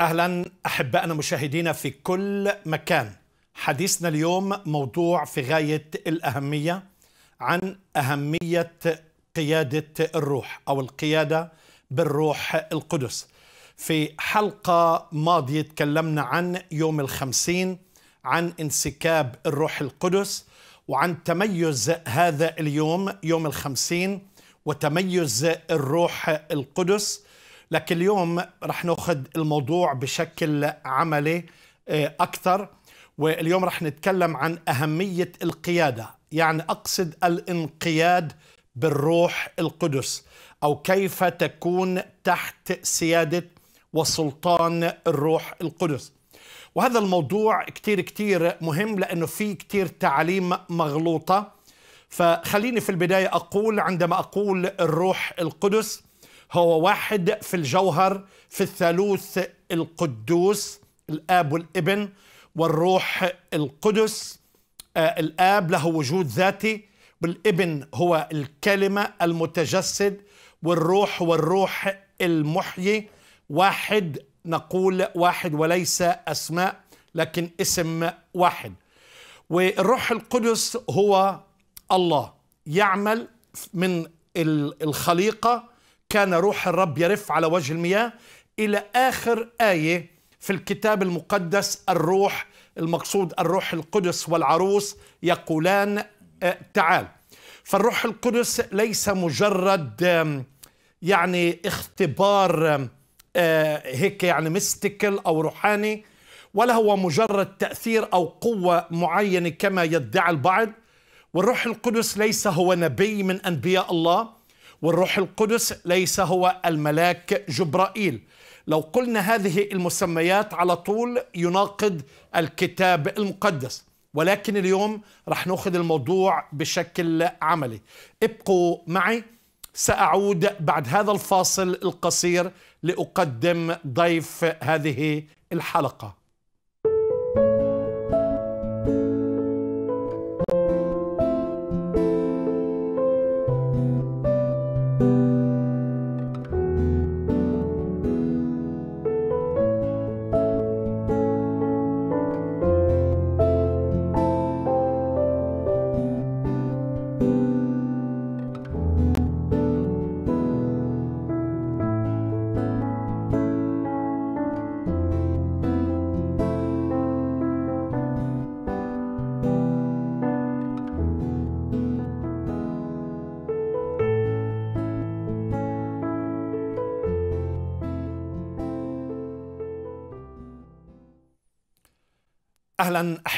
اهلا احبائنا مشاهدينا في كل مكان حديثنا اليوم موضوع في غايه الاهميه عن اهميه قياده الروح او القياده بالروح القدس في حلقه ماضيه تكلمنا عن يوم الخمسين عن انسكاب الروح القدس وعن تميز هذا اليوم يوم الخمسين وتميز الروح القدس لكن اليوم رح ناخذ الموضوع بشكل عملي آه، أكثر واليوم رح نتكلم عن أهمية القيادة يعني أقصد الانقياد بالروح القدس أو كيف تكون تحت سيادة وسلطان الروح القدس وهذا الموضوع كتير كتير مهم لأنه في كتير تعاليم مغلوطة فخليني في البداية أقول عندما أقول الروح القدس هو واحد في الجوهر في الثالوث القدوس الاب والابن والروح القدس آه الاب له وجود ذاتي والابن هو الكلمه المتجسد والروح والروح المحيي واحد نقول واحد وليس اسماء لكن اسم واحد والروح القدس هو الله يعمل من الخليقه كان روح الرب يرف على وجه المياه إلى آخر آية في الكتاب المقدس الروح المقصود الروح القدس والعروس يقولان آه، تعال فالروح القدس ليس مجرد يعني اختبار آه، هيك يعني ميستيكال أو روحاني ولا هو مجرد تأثير أو قوة معينة كما يدعي البعض والروح القدس ليس هو نبي من أنبياء الله والروح القدس ليس هو الملاك جبرائيل لو قلنا هذه المسميات على طول يناقض الكتاب المقدس ولكن اليوم رح ناخذ الموضوع بشكل عملي ابقوا معي سأعود بعد هذا الفاصل القصير لأقدم ضيف هذه الحلقة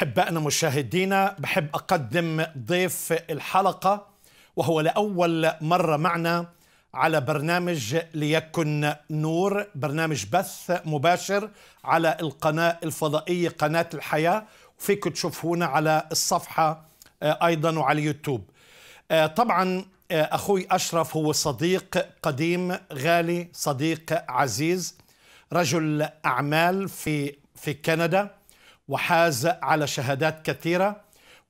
أحبائنا مشاهدينا بحب أقدم ضيف الحلقة وهو لأول مرة معنا على برنامج ليكن نور برنامج بث مباشر على القناة الفضائية قناة الحياة فيكم تشوفونا على الصفحة آه، أيضا وعلى اليوتيوب آه، طبعا آه، أخوي أشرف هو صديق قديم غالي صديق عزيز رجل أعمال في في كندا وحاز على شهادات كثيرة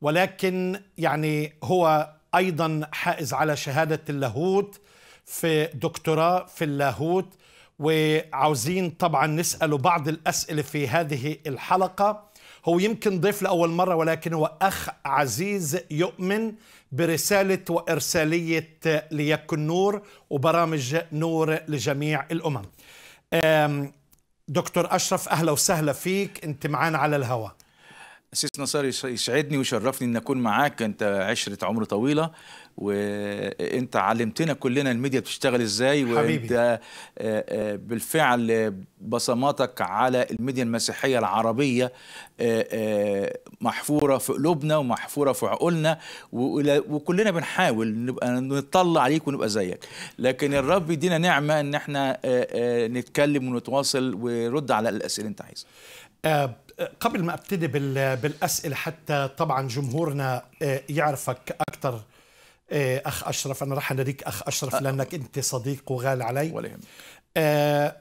ولكن يعني هو أيضا حائز على شهادة اللاهوت في دكتوراه في اللاهوت وعاوزين طبعا نسأله بعض الأسئلة في هذه الحلقة هو يمكن ضيف لأول مرة ولكن هو أخ عزيز يؤمن برسالة وإرسالية ليكن نور وبرامج نور لجميع الأمم دكتور أشرف أهلا وسهلا فيك أنت معانا على الهواء أسيس نصار يسعدني ويشرفني أن أكون معاك أنت عشرة عمر طويلة وانت علمتنا كلنا الميديا بتشتغل ازاي وانت آه، آه، بالفعل بصماتك على الميديا المسيحيه العربيه آه، محفوره في قلوبنا ومحفوره في عقولنا وكلنا بنحاول نبقى نطلع عليك ونبقى زيك لكن الرب يدينا نعمه ان احنا نتكلم ونتواصل ورد على الاسئله اللي انت عايزها قبل ما ابتدي بالاسئله حتى طبعا جمهورنا يعرفك اكثر آه، اخ اشرف انا راح اناديك اخ اشرف آه. لانك انت صديق وغال علي ولا آه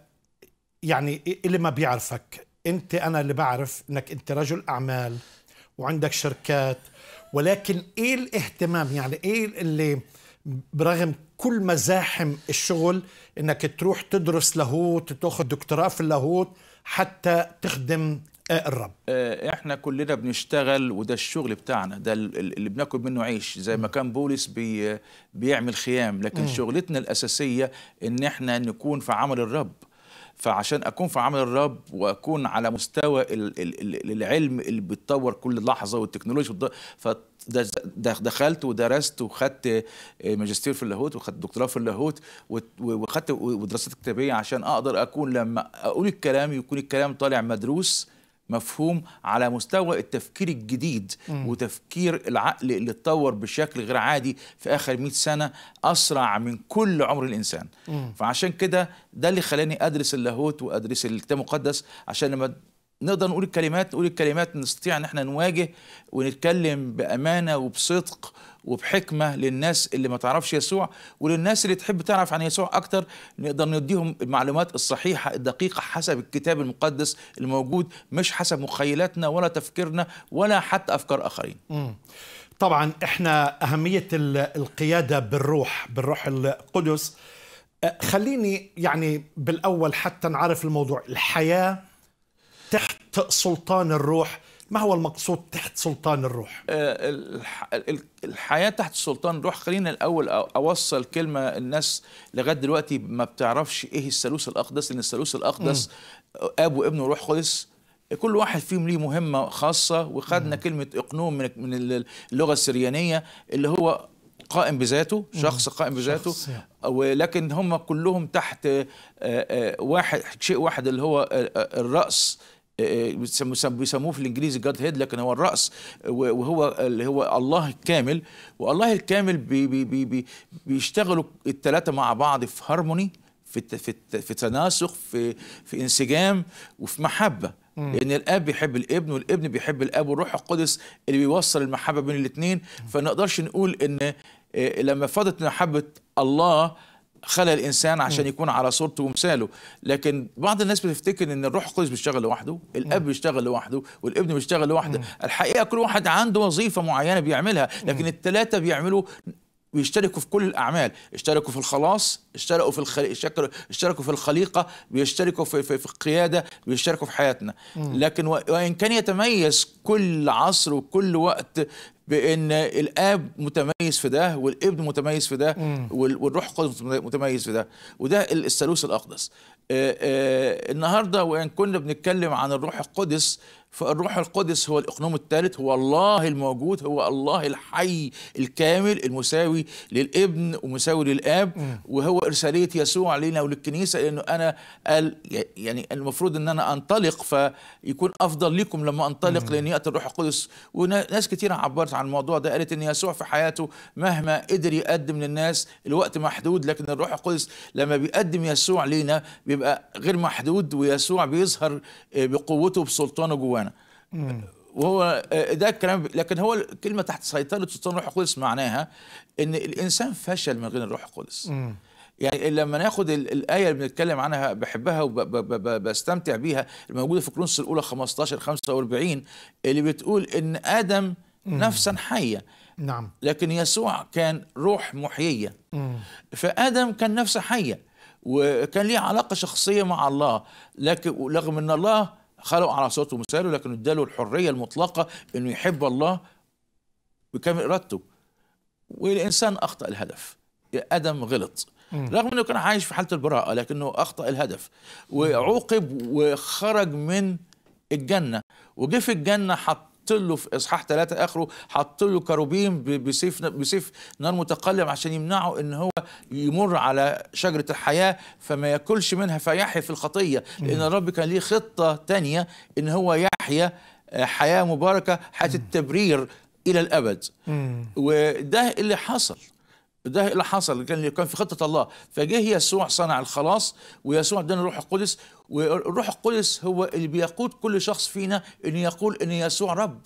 يعني اللي ما بيعرفك انت انا اللي بعرف انك انت رجل اعمال وعندك شركات ولكن ايه الاهتمام يعني ايه اللي برغم كل مزاحم الشغل انك تروح تدرس لاهوت تاخذ دكتوراه في اللاهوت حتى تخدم آه، الرب آه، احنا كلنا بنشتغل وده الشغل بتاعنا ده اللي بناكل منه عيش زي ما كان بولس بي بيعمل خيام لكن م. شغلتنا الاساسيه ان احنا نكون في عمل الرب فعشان اكون في عمل الرب واكون على مستوى العلم اللي بيتطور كل لحظه والتكنولوجيا فدخلت ودرست وخدت آه، ماجستير في اللاهوت وخدت دكتوراه في اللاهوت وخدت ودراسات كتابيه عشان اقدر اكون لما اقول الكلام يكون الكلام طالع مدروس مفهوم على مستوى التفكير الجديد م. وتفكير العقل اللي اتطور بشكل غير عادي في اخر 100 سنه اسرع من كل عمر الانسان م. فعشان كده ده اللي خلاني ادرس اللاهوت وادرس الكتاب المقدس عشان لما نقدر نقول الكلمات نقول الكلمات نستطيع ان احنا نواجه ونتكلم بامانه وبصدق وبحكمه للناس اللي ما تعرفش يسوع وللناس اللي تحب تعرف عن يسوع اكتر نقدر نديهم المعلومات الصحيحه الدقيقه حسب الكتاب المقدس الموجود مش حسب مخيلاتنا ولا تفكيرنا ولا حتى افكار اخرين. طبعا احنا اهميه القياده بالروح بالروح القدس خليني يعني بالاول حتى نعرف الموضوع الحياه تحت سلطان الروح ما هو المقصود تحت سلطان الروح آه، الحياة تحت سلطان الروح خلينا الأول أوصل كلمة الناس لغاية دلوقتي ما بتعرفش إيه الثالوث الأقدس لأن الثالوث الأقدس أب وابن وروح قدس كل واحد فيهم ليه مهمة خاصة وخدنا مم. كلمة إقنوم من من اللغة السريانية اللي هو قائم بذاته شخص قائم بذاته ولكن هم كلهم تحت آه، آه، واحد شيء واحد اللي هو الرأس إيه، إيه، بيسموه في الانجليزي جاد هيد لكن هو الراس وهو اللي هو الله الكامل والله الكامل بي بي بي بيشتغلوا الثلاثه مع بعض في هارموني في في في تناسق في في انسجام وفي محبه لان الاب بيحب الابن والابن بيحب الاب والروح القدس اللي بيوصل المحبه بين الاثنين فما نقدرش نقول ان إيه، لما فاضت محبه الله خلق الانسان عشان يكون على صورته ومثاله لكن بعض الناس بتفتكر ان الروح القدس بيشتغل لوحده الاب بيشتغل لوحده والابن بيشتغل لوحده الحقيقه كل واحد عنده وظيفه معينه بيعملها لكن الثلاثه بيعملوا بيشتركوا في كل الاعمال اشتركوا في الخلاص اشتركوا في الخلي... اشتركوا في الخليقه بيشتركوا في, في, في القياده بيشتركوا في حياتنا لكن و... وان كان يتميز كل عصر وكل وقت بان الاب متميز في ده والابن متميز في ده والروح القدس متميز في ده وده الثالوث الاقدس النهارده وان كنا بنتكلم عن الروح القدس فالروح القدس هو الإقنوم الثالث هو الله الموجود هو الله الحي الكامل المساوي للابن ومساوي للآب وهو إرسالية يسوع علينا وللكنيسة لأنه أنا قال يعني المفروض أن أنا أنطلق فيكون أفضل لكم لما أنطلق لأن يأتي الروح القدس وناس كثيرة عبرت عن الموضوع ده قالت أن يسوع في حياته مهما قدر يقدم للناس الوقت محدود لكن الروح القدس لما بيقدم يسوع لينا بيبقى غير محدود ويسوع بيظهر آه، بقوته بسلطانه جوانا وهو آه، ده الكلام لكن هو الكلمه تحت سيطره سلطان الروح القدس معناها ان الانسان فشل من غير الروح القدس يعني لما ناخد الايه اللي بنتكلم عنها بحبها وبستمتع بيها الموجوده في كرونس الاولى 15 45 اللي بتقول ان ادم نفسا حيه نعم لكن يسوع كان روح محييه فادم كان نفسه حيه وكان ليه علاقه شخصيه مع الله لكن رغم ان الله خلقه على صوته ومثاله لكن اداله الحريه المطلقه انه يحب الله بكامل ارادته والانسان اخطا الهدف ادم غلط رغم انه كان عايش في حاله البراءه لكنه اخطا الهدف وعوقب وخرج من الجنه وجه في الجنه حط له في اصحاح ثلاثة اخره حط له كروبيم بسيف بسيف نار متقلم عشان يمنعه ان هو يمر على شجره الحياه فما ياكلش منها فيحيا في الخطيه لان الرب كان ليه خطه تانية ان هو يحيا آه، حياه مباركه حياه التبرير الى الابد وده اللي حصل ده اللي حصل كان كان في خطه الله فجه يسوع صنع الخلاص ويسوع ادانا الروح القدس والروح القدس هو اللي بيقود كل شخص فينا ان يقول ان يسوع رب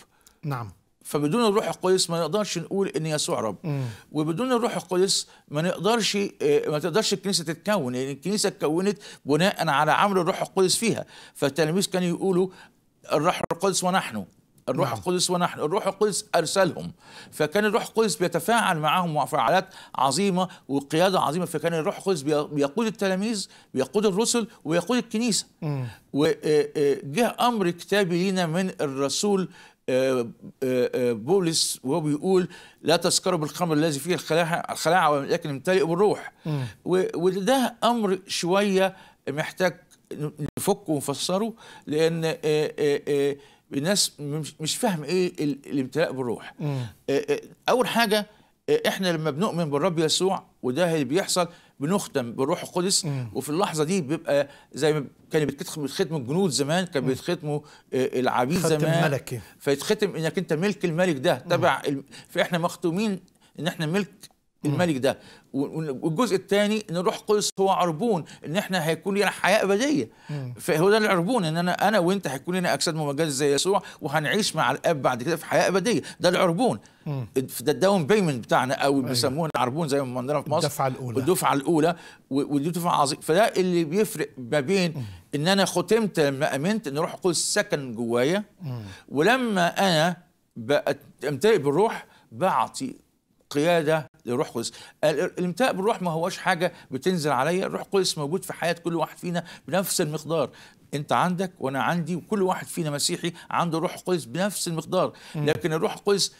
نعم فبدون الروح القدس ما نقدرش نقول ان يسوع رب مم. وبدون الروح القدس ما نقدرش آه، ما تقدرش الكنيسه تتكون لان يعني الكنيسه اتكونت بناء على عمل الروح القدس فيها فالتلاميذ كانوا يقولوا الروح القدس ونحن الروح نعم. القدس ونحن الروح القدس أرسلهم فكان الروح القدس بيتفاعل معهم وفعالات عظيمة وقيادة عظيمة فكان الروح القدس بيقود التلاميذ بيقود الرسل ويقود الكنيسة وجه آه، آه، أمر كتابي لنا من الرسول آه، بولس وهو بيقول لا تسكروا بالخمر الذي فيه الخلاعة ولكن امتلئوا بالروح وده أمر شوية محتاج نفكه ونفسره لأن ناس مش فاهم ايه الامتلاء بالروح آه، آه، اول حاجه آه، احنا لما بنؤمن بالرب يسوع وده اللي بيحصل بنختم بالروح القدس مم. وفي اللحظه دي بيبقى زي ما كان بيتختم الجنود زمان كان بيتختموا العبيد زمان ملكي. فيتختم انك انت ملك الملك ده تبع ال... فاحنا مختومين ان احنا ملك الملك ده والجزء الثاني ان روح قدس هو عربون ان احنا هيكون لنا حياه ابديه فهو ده العربون ان انا انا وانت هيكون لنا اجساد ممجده زي يسوع وهنعيش مع الاب بعد كده في حياه ابديه ده العربون ده الداون بيمنت بتاعنا او أيوه. بيسموه العربون زي ما عندنا في مصر الدفعه الاولى الدفعه الاولى ودي دفعه عظيمه فده اللي بيفرق ما بين ان انا ختمت لما امنت ان روح القدس سكن جوايا ولما انا بقى امتلئ بالروح بعطي قياده لروح قدس الامتاء بالروح ما هوش حاجه بتنزل عليا الروح القدس موجود في حياه كل واحد فينا بنفس المقدار انت عندك وانا عندي وكل واحد فينا مسيحي عنده روح قدس بنفس المقدار لكن الروح القدس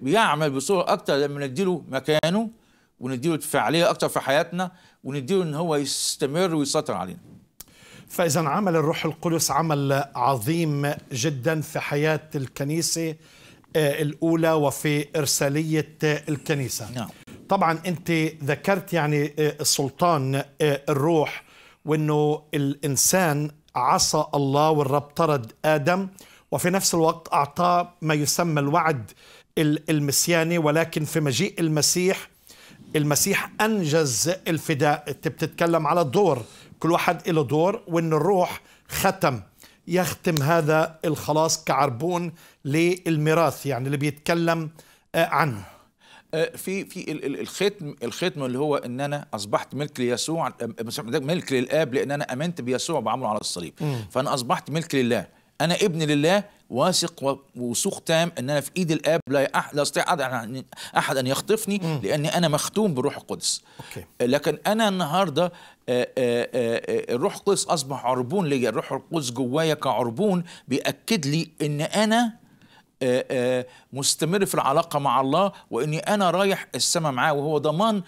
بيعمل بصوره اكتر لما نديله مكانه ونديله فعاليه اكتر في حياتنا ونديله ان هو يستمر ويسيطر علينا فاذا عمل الروح القدس عمل عظيم جدا في حياه الكنيسه آه، الأولى وفي إرسالية آه، الكنيسة نعم. طبعا أنت ذكرت يعني آه، السلطان الروح وأنه الإنسان عصى الله والرب طرد آدم وفي نفس الوقت أعطاه ما يسمى الوعد المسياني ولكن في مجيء المسيح المسيح أنجز الفداء أنت بتتكلم على الدور كل واحد له دور وأن الروح ختم يختم هذا الخلاص كعربون للميراث يعني اللي بيتكلم آه، عنه آه، في في الختم الختم اللي هو ان انا اصبحت ملك ليسوع آه، ملك للاب لان انا امنت بيسوع بعمله على الصليب فانا اصبحت ملك لله انا ابن لله واثق ووثوق تام ان انا في ايد الاب لا يستطيع احد ان يخطفني لاني انا مختوم بالروح القدس أوكي. لكن انا النهارده الروح القدس اصبح عربون ليا الروح القدس جوايا كعربون بياكد لي ان انا آه، آه، مستمر في العلاقه مع الله واني انا رايح السماء معاه وهو ضمان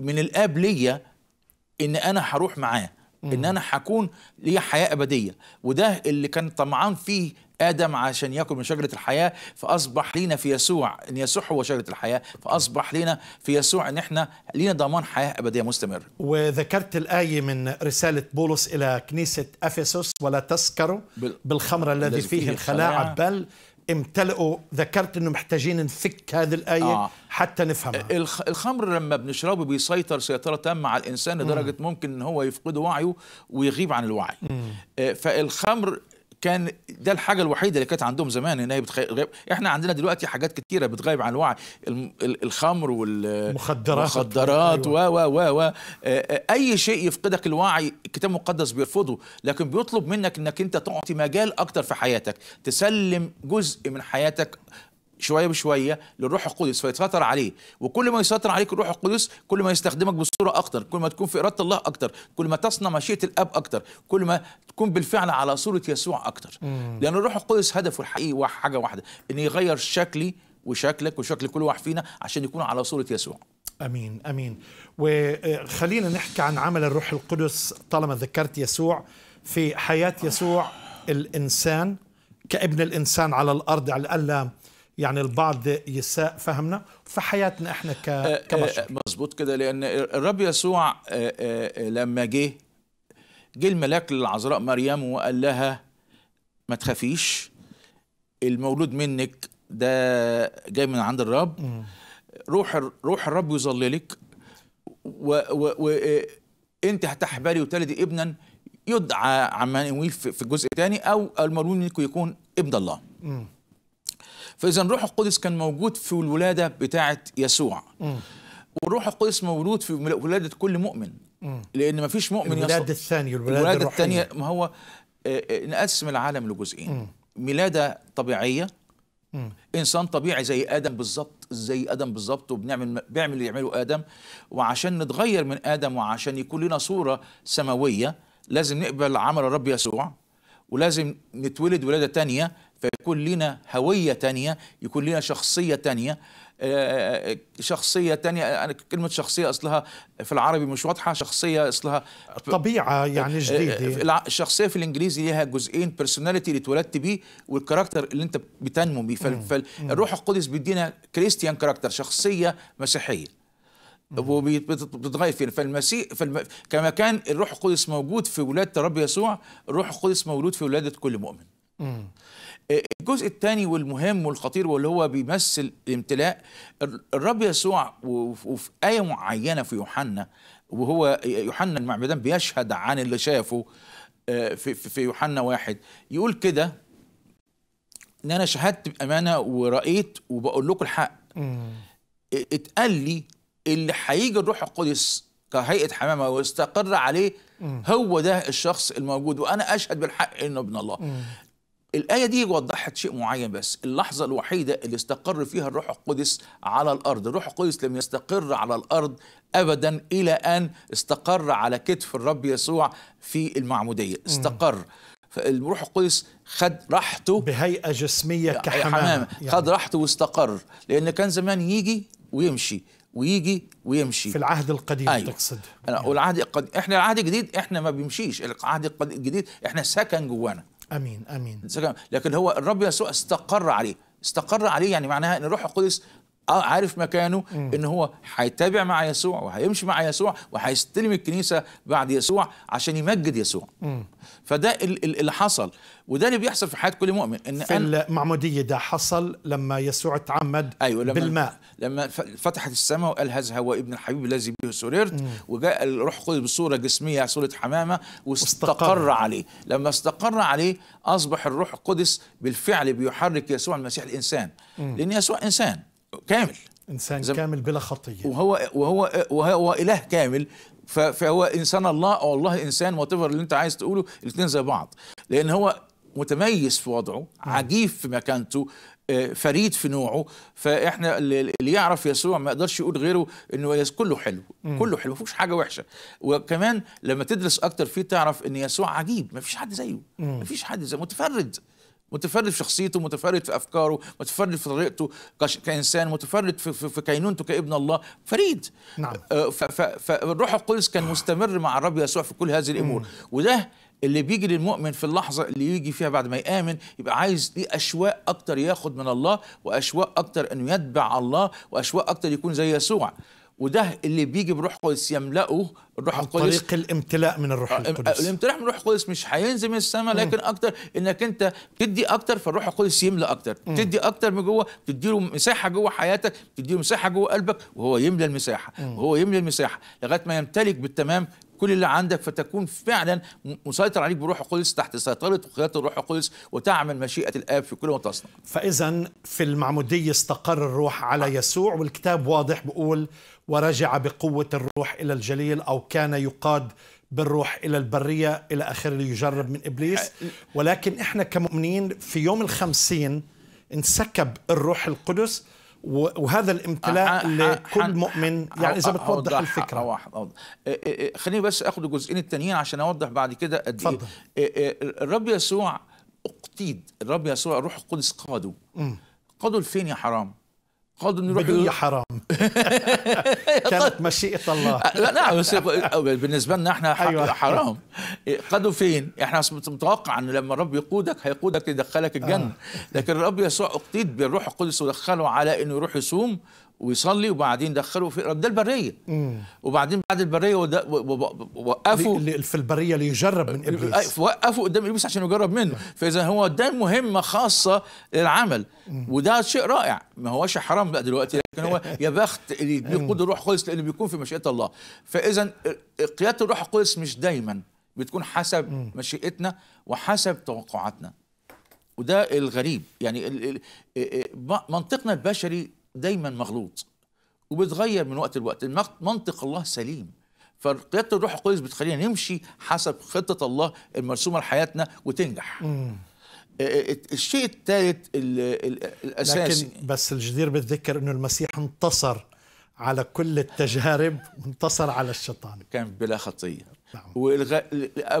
من الاب ليا ان انا هروح معاه ان انا هكون ليا حياه ابديه وده اللي كان طمعان فيه ادم عشان ياكل من شجره الحياه فاصبح لينا في يسوع ان يسوع هو شجره الحياه فاصبح لينا في يسوع ان احنا لينا ضمان حياه ابديه مستمره. وذكرت الايه من رساله بولس الى كنيسه افسس ولا تسكروا بالخمر الذي فيه الخلاعه بل امتلئوا ذكرت انه محتاجين نفك هذه الايه آه. حتى نفهمها الخمر لما بنشربه بيسيطر سيطره تامه على الانسان لدرجه مم. ممكن ان هو يفقد وعيه ويغيب عن الوعي مم. آه، فالخمر كان ده الحاجه الوحيده اللي كانت عندهم زمان ان هي بتغيب احنا عندنا دلوقتي حاجات كتيره بتغيب عن الوعي الخمر والمخدرات المخدرات أيوة. و و و آه، آه، اي شيء يفقدك الوعي الكتاب المقدس بيرفضه لكن بيطلب منك انك انت تعطي مجال اكتر في حياتك تسلم جزء من حياتك شويه بشويه للروح القدس فيتسيطر عليه وكل ما يسيطر عليك الروح القدس كل ما يستخدمك بصوره اكتر كل ما تكون في اراده الله اكتر كل ما تصنع مشيئه الاب اكتر كل ما تكون بالفعل على صوره يسوع اكتر مم. لان الروح القدس هدفه الحقيقي حاجه واحده ان يغير شكلي وشكلك وشكل كل واحد فينا عشان يكون على صوره يسوع امين امين وخلينا نحكي عن عمل الروح القدس طالما ذكرت يسوع في حياه يسوع الانسان كابن الانسان على الارض على الالم يعني البعض يساء فهمنا في حياتنا احنا آه، آه، كبشر آه، مظبوط كده لان الرب يسوع لما جه جه الملاك للعذراء مريم وقال لها ما تخافيش المولود منك ده جاي من عند الرب روح روح الرب يظللك وانت هتحبلي وتلدي ابنا يدعى عمانويل في الجزء الثاني او المولود منك يكون ابن الله. م. فإذا الروح القدس كان موجود في الولادة بتاعة يسوع م. والروح القدس مولود في ولادة كل مؤمن م. لأن ما فيش مؤمن الولادة الثانية الولادة, الولادة الثانية ما هو آه، آه، نقسم العالم لجزئين ميلادة طبيعية مم. انسان طبيعي زي ادم بالظبط زي ادم بالظبط وبنعمل بيعمل اللي يعمله ادم وعشان نتغير من ادم وعشان يكون لنا صوره سماويه لازم نقبل عمل الرب يسوع ولازم نتولد ولاده تانية يكون لنا هوية تانية يكون لنا شخصية تانية آه، آه، شخصية تانية كلمة شخصية أصلها في العربي مش واضحة شخصية أصلها طبيعة يعني آه، جديدة الشخصية في الإنجليزي ليها جزئين بيرسوناليتي اللي اتولدت بيه والكاركتر اللي أنت بتنمو بيه فالروح القدس بيدينا كريستيان كاركتر شخصية مسيحية وبتتغير فينا فالمسيح فالم... كما كان الروح القدس موجود في ولاده الرب يسوع الروح القدس مولود في ولاده كل مؤمن الجزء الثاني والمهم والخطير واللي هو بيمثل الامتلاء الرب يسوع وفي آية معينة في يوحنا وهو يوحنا المعمدان بيشهد عن اللي شافه آه، في يوحنا واحد يقول كده ان انا شهدت بامانه ورأيت وبقول لكم الحق اتقال لي اللي هيجي الروح القدس كهيئه حمامه ويستقر عليه هو ده الشخص الموجود وانا اشهد بالحق انه ابن الله الآية دي وضحت شيء معين بس اللحظة الوحيدة اللي استقر فيها الروح القدس على الأرض الروح القدس لم يستقر على الأرض أبدا إلى أن استقر على كتف الرب يسوع في المعمودية استقر فالروح القدس خد راحته بهيئة جسمية يعني كحمامة يعني. خد راحته واستقر لأن كان زمان يجي ويمشي ويجي ويمشي في العهد القديم أيوة. تقصد أنا يعني. والعهد القديم احنا العهد الجديد احنا ما بيمشيش العهد الجديد احنا سكن جوانا امين امين لكن هو الرب يسوع استقر عليه استقر عليه يعني معناها ان الروح القدس آه، عارف مكانه ان هو هيتابع مع يسوع وهيمشي مع يسوع وهيستلم الكنيسه بعد يسوع عشان يمجد يسوع فده اللي حصل وده اللي بيحصل في حياه كل مؤمن ان في المعموديه ده حصل لما يسوع تعمد أيوة لما بالماء لما فتحت السماء وقال هذا هو ابن الحبيب الذي به سررت وجاء الروح القدس بصوره جسميه صوره حمامه واستقر استقر. عليه لما استقر عليه اصبح الروح القدس بالفعل بيحرك يسوع المسيح الانسان لان يسوع انسان كامل انسان كامل بلا خطيه وهو وهو وهو اله كامل فهو انسان الله او الله انسان وات اللي انت عايز تقوله الاثنين زي بعض لان هو متميز في وضعه نعم. عجيب في مكانته آه، فريد في نوعه فاحنا اللي يعرف يسوع ما يقدرش يقول غيره انه كله حلو كله حلو ما حاجه وحشه وكمان لما تدرس اكتر فيه تعرف ان يسوع عجيب ما فيش حد زيه ما فيش حد زيه متفرد متفرد في شخصيته متفرد في أفكاره متفرد في طريقته كإنسان متفرد في, في, في كينونته كابن الله فريد نعم. آه، فالروح القدس كان مستمر مع الرب يسوع في كل هذه الأمور وده اللي بيجي للمؤمن في اللحظة اللي يجي فيها بعد ما يآمن يبقى عايز ليه أشواء أكتر ياخد من الله وأشواء أكتر أنه يتبع الله وأشواء أكتر يكون زي يسوع وده اللي بيجي بروح قدس يملأه الروح القدس طريق الامتلاء من الروح آه، القدس آه، الامتلاء من الروح القدس مش هينزل من السماء لكن م. اكتر انك انت تدي اكتر فالروح القدس يملا اكتر م. تدي اكتر من جوه تديله مساحه جوه حياتك تديله مساحه جوه قلبك وهو يملى المساحه م. وهو يملى المساحه لغايه ما يمتلك بالتمام كل اللي عندك فتكون فعلا مسيطر عليك بروح القدس تحت سيطره وقياده الروح القدس وتعمل مشيئه الاب في كل ما تصنع فاذا في المعموديه استقر الروح على آه. يسوع والكتاب واضح بقول ورجع بقوه الروح الى الجليل او كان يقاد بالروح الى البريه الى اللي ليجرب من ابليس آه. ولكن احنا كمؤمنين في يوم الخمسين انسكب الروح القدس وهذا الامتلاء لكل مؤمن يعني اذا بتوضح الفكره واحد اوضح إيه، إيه، إيه، خليني بس اخد الجزئين التانيين عشان اوضح بعد كده قد ايه الرب يسوع اقتيد الرب يسوع الروح القدس قاده قاده لفين يا حرام قالوا نروح بدوية حرام كانت طيب. مشيئة الله آه، لا نعم بس بالنسبة لنا احنا أيوة. حرام قالوا فين؟ احنا متوقع ان لما الرب يقودك هيقودك يدخلك الجنة آه. لكن الرب يسوع اقتيد بالروح القدس ودخله على انه يروح يصوم ويصلي وبعدين دخلوا في ده البريه وبعدين بعد البريه وقفوا في البريه ليجرب من ابليس وقفوا قدام ابليس عشان يجرب منه فاذا هو ده مهمه خاصه للعمل وده شيء رائع ما هوش حرام بقى دلوقتي لكن هو يا بخت اللي بيقود الروح القدس لانه بيكون في مشيئه الله فاذا قياده الروح القدس مش دايما بتكون حسب مشيئتنا وحسب توقعاتنا وده الغريب يعني منطقنا البشري دايما مغلوط وبتغير من وقت لوقت منطق الله سليم فقياده الروح القدس بتخلينا نمشي حسب خطه الله المرسومه لحياتنا وتنجح آه، آه، الشيء الثالث الاساسي لكن بس الجدير بالذكر انه المسيح انتصر على كل التجارب وانتصر على الشيطان كان بلا خطيه نعم. والغ...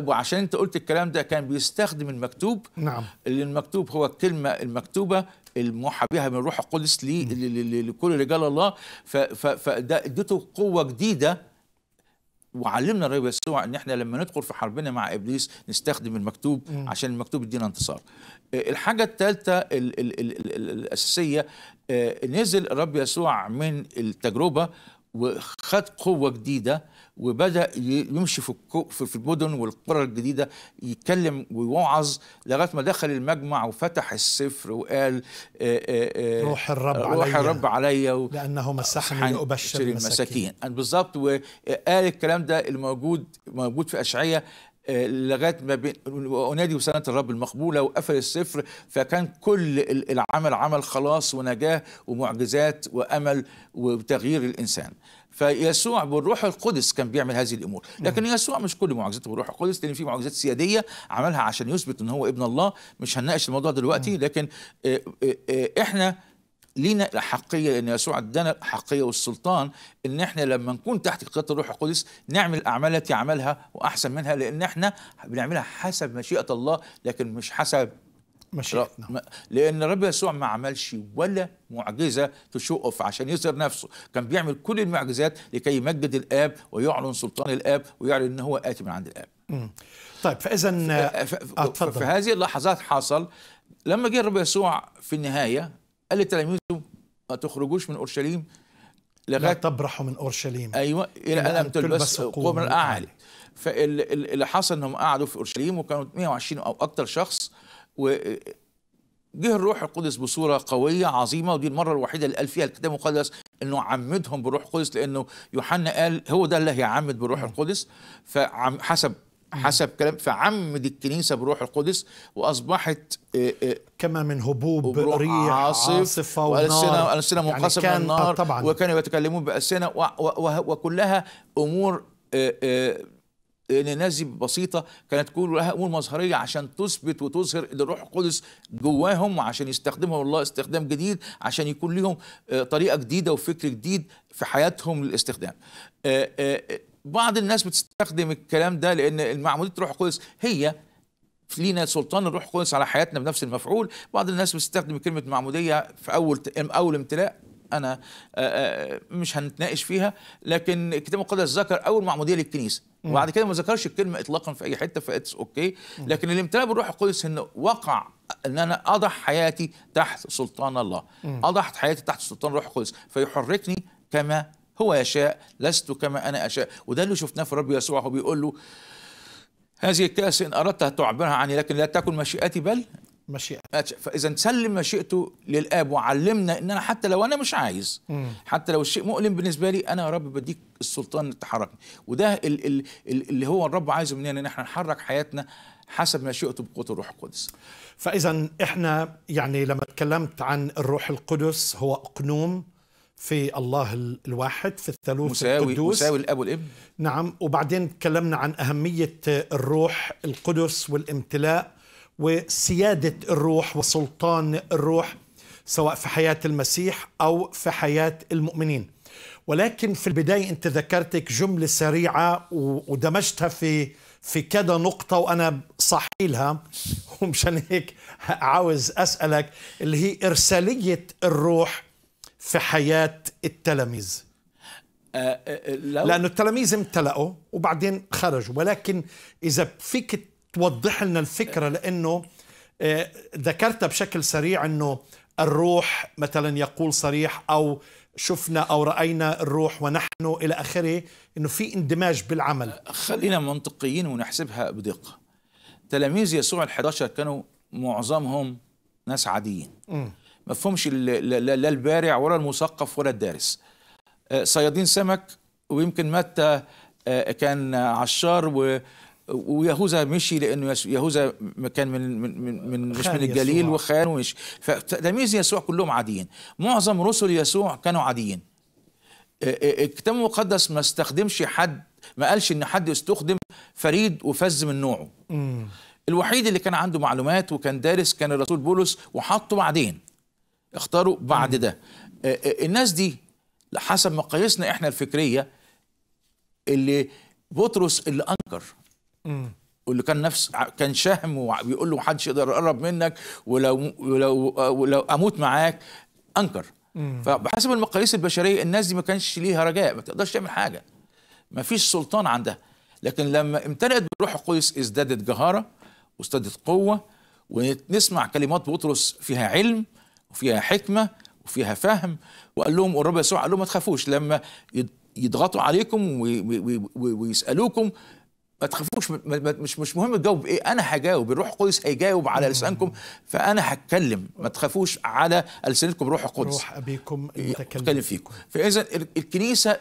وعشان انت قلت الكلام ده كان بيستخدم المكتوب نعم اللي المكتوب هو الكلمه المكتوبه الموحى بها من الروح القدس لكل رجال الله فده اديته قوه جديده وعلمنا الرب يسوع ان احنا لما ندخل في حربنا مع ابليس نستخدم المكتوب عشان المكتوب يدينا انتصار. آه، الحاجه الثالثه الاساسيه آه، نزل الرب يسوع من التجربه وخد قوه جديده وبدا يمشي في في المدن والقرى الجديده يتكلم ويوعظ لغايه ما دخل المجمع وفتح السفر وقال آآ آآ روح الرب روح الرب عليا لانه مسحني لابشر المساكين, المساكين. بالظبط وقال الكلام ده الموجود موجود في اشعياء لغايه ما بين انادي بسنه الرب المقبوله وقفل السفر فكان كل العمل عمل خلاص ونجاه ومعجزات وامل وتغيير الانسان فيسوع بالروح القدس كان بيعمل هذه الامور لكن يسوع مش كل معجزاته بالروح القدس لان في معجزات سياديه عملها عشان يثبت ان هو ابن الله مش هنناقش الموضوع دلوقتي لكن آه، آه، آه، احنا لينا حقية أن يسوع ادانا حقية والسلطان أن احنا لما نكون تحت قيادة الروح القدس نعمل الاعمال التي عملها وأحسن منها لأن احنا بنعملها حسب مشيئة الله لكن مش حسب مشيئتنا لأن الرب يسوع ما عملش ولا معجزة تشو أوف عشان يظهر نفسه كان بيعمل كل المعجزات لكي يمجد الآب ويعلن سلطان الآب ويعلن ان هو آتي من عند الآب طيب فإذا ف... آه، في هذه اللحظات حصل لما جه الرب يسوع في النهاية قال لتلاميذه ما تخرجوش من اورشليم لغايه تبرحوا من اورشليم ايوه الى ان لم تلبس قوم الاعالي فاللي حصل انهم قعدوا في اورشليم وكانوا 120 او اكثر شخص و جه الروح القدس بصوره قويه عظيمه ودي المره الوحيده اللي قال فيها الكتاب المقدس انه عمدهم بروح القدس لانه يوحنا قال هو ده اللي هيعمد بروح القدس فحسب حسب كلام فعمد الكنيسه بروح القدس واصبحت آه، آه، كما من هبوب ريح عاصف عاصفه ونار والسنه يعني منقسمه يعني النار آه، طبعا وكانوا يتكلمون بالسنه وكلها امور يعني نازي بسيطة كانت تكون لها أمور مظهرية عشان تثبت وتظهر إن الروح القدس جواهم وعشان يستخدمهم الله استخدام جديد عشان يكون لهم طريقة جديدة وفكر جديد في حياتهم للاستخدام بعض الناس بتستخدم الكلام ده لان المعموديه روح القدس هي لينا سلطان الروح القدس على حياتنا بنفس المفعول بعض الناس بتستخدم كلمه معموديه في اول اول امتلاء انا آه، آه، مش هنتناقش فيها لكن الكتاب المقدس ذكر اول معموديه للكنيسه وبعد كده ما ذكرش الكلمه اطلاقا في اي حته فاتس اوكي لكن الامتلاء بالروح القدس انه وقع ان انا اضع حياتي تحت سلطان الله اضع حياتي تحت سلطان الروح القدس فيحركني كما هو يشاء لست كما أنا أشاء وده اللي شفناه في الرب يسوع هو بيقول له هذه الكأس إن أردت تعبرها عني لكن لا تكن مشيئتي بل مشيئة فإذا سلم مشيئته للآب وعلمنا إن أنا حتى لو أنا مش عايز حتى لو الشيء مؤلم بالنسبة لي أنا يا رب بديك السلطان اللي تحركني وده ال ال ال اللي هو الرب عايزه مننا إن إحنا نحرك حياتنا حسب مشيئته بقوة الروح القدس فإذا إحنا يعني لما تكلمت عن الروح القدس هو أقنوم في الله الواحد في الثالوث مساوي القدوس مساوي الاب والابن نعم وبعدين تكلمنا عن اهميه الروح القدس والامتلاء وسياده الروح وسلطان الروح سواء في حياه المسيح او في حياه المؤمنين ولكن في البدايه انت ذكرتك جمله سريعه ودمجتها في في كذا نقطه وانا لها ومشان هيك عاوز اسالك اللي هي ارساليه الروح في حياة التلاميذ أه،, أه لو... لأنه التلاميذ امتلأوا وبعدين خرجوا ولكن إذا فيك توضح لنا الفكرة لأنه أه، ذكرتها بشكل سريع أنه الروح مثلا يقول صريح أو شفنا أو رأينا الروح ونحن إلى آخره أنه في اندماج بالعمل أه، خلينا منطقيين ونحسبها بدقة تلاميذ يسوع الحداشر 11 كانوا معظمهم ناس عاديين م. ما فهمش لا البارع ولا المثقف ولا الدارس آه، صيادين سمك ويمكن متى آه، كان عشار ويهوذا مشي لانه يهوذا كان من من من مش من الجليل وخان ومش فتلاميذ يسوع كلهم عاديين معظم رسل يسوع كانوا عاديين آه، الكتاب المقدس ما استخدمش حد ما قالش ان حد استخدم فريد وفز من نوعه الوحيد اللي كان عنده معلومات وكان دارس كان الرسول بولس وحطه بعدين اختاروا بعد ده آه، آه، الناس دي حسب مقاييسنا احنا الفكريه اللي بطرس اللي انكر واللي كان نفس كان شهم وبيقول له محدش يقدر يقرب منك ولو ولو آه، ولو اموت معاك انكر فبحسب المقاييس البشريه الناس دي ما كانش ليها رجاء ما تقدرش تعمل حاجه ما فيش سلطان عندها لكن لما امتلأت بالروح القدس ازدادت جهاره وازدادت قوه ونسمع كلمات بطرس فيها علم وفيها حكمة وفيها فهم وقال لهم والرب يسوع قال لهم ما تخافوش لما يضغطوا عليكم ويسألوكم ما تخافوش مش مش مهم تجاوب ايه انا هجاوب الروح القدس هيجاوب على لسانكم فانا هتكلم ما تخافوش على السنتكم روح القدس روح ابيكم يتكلم فيكم فاذا الكنيسه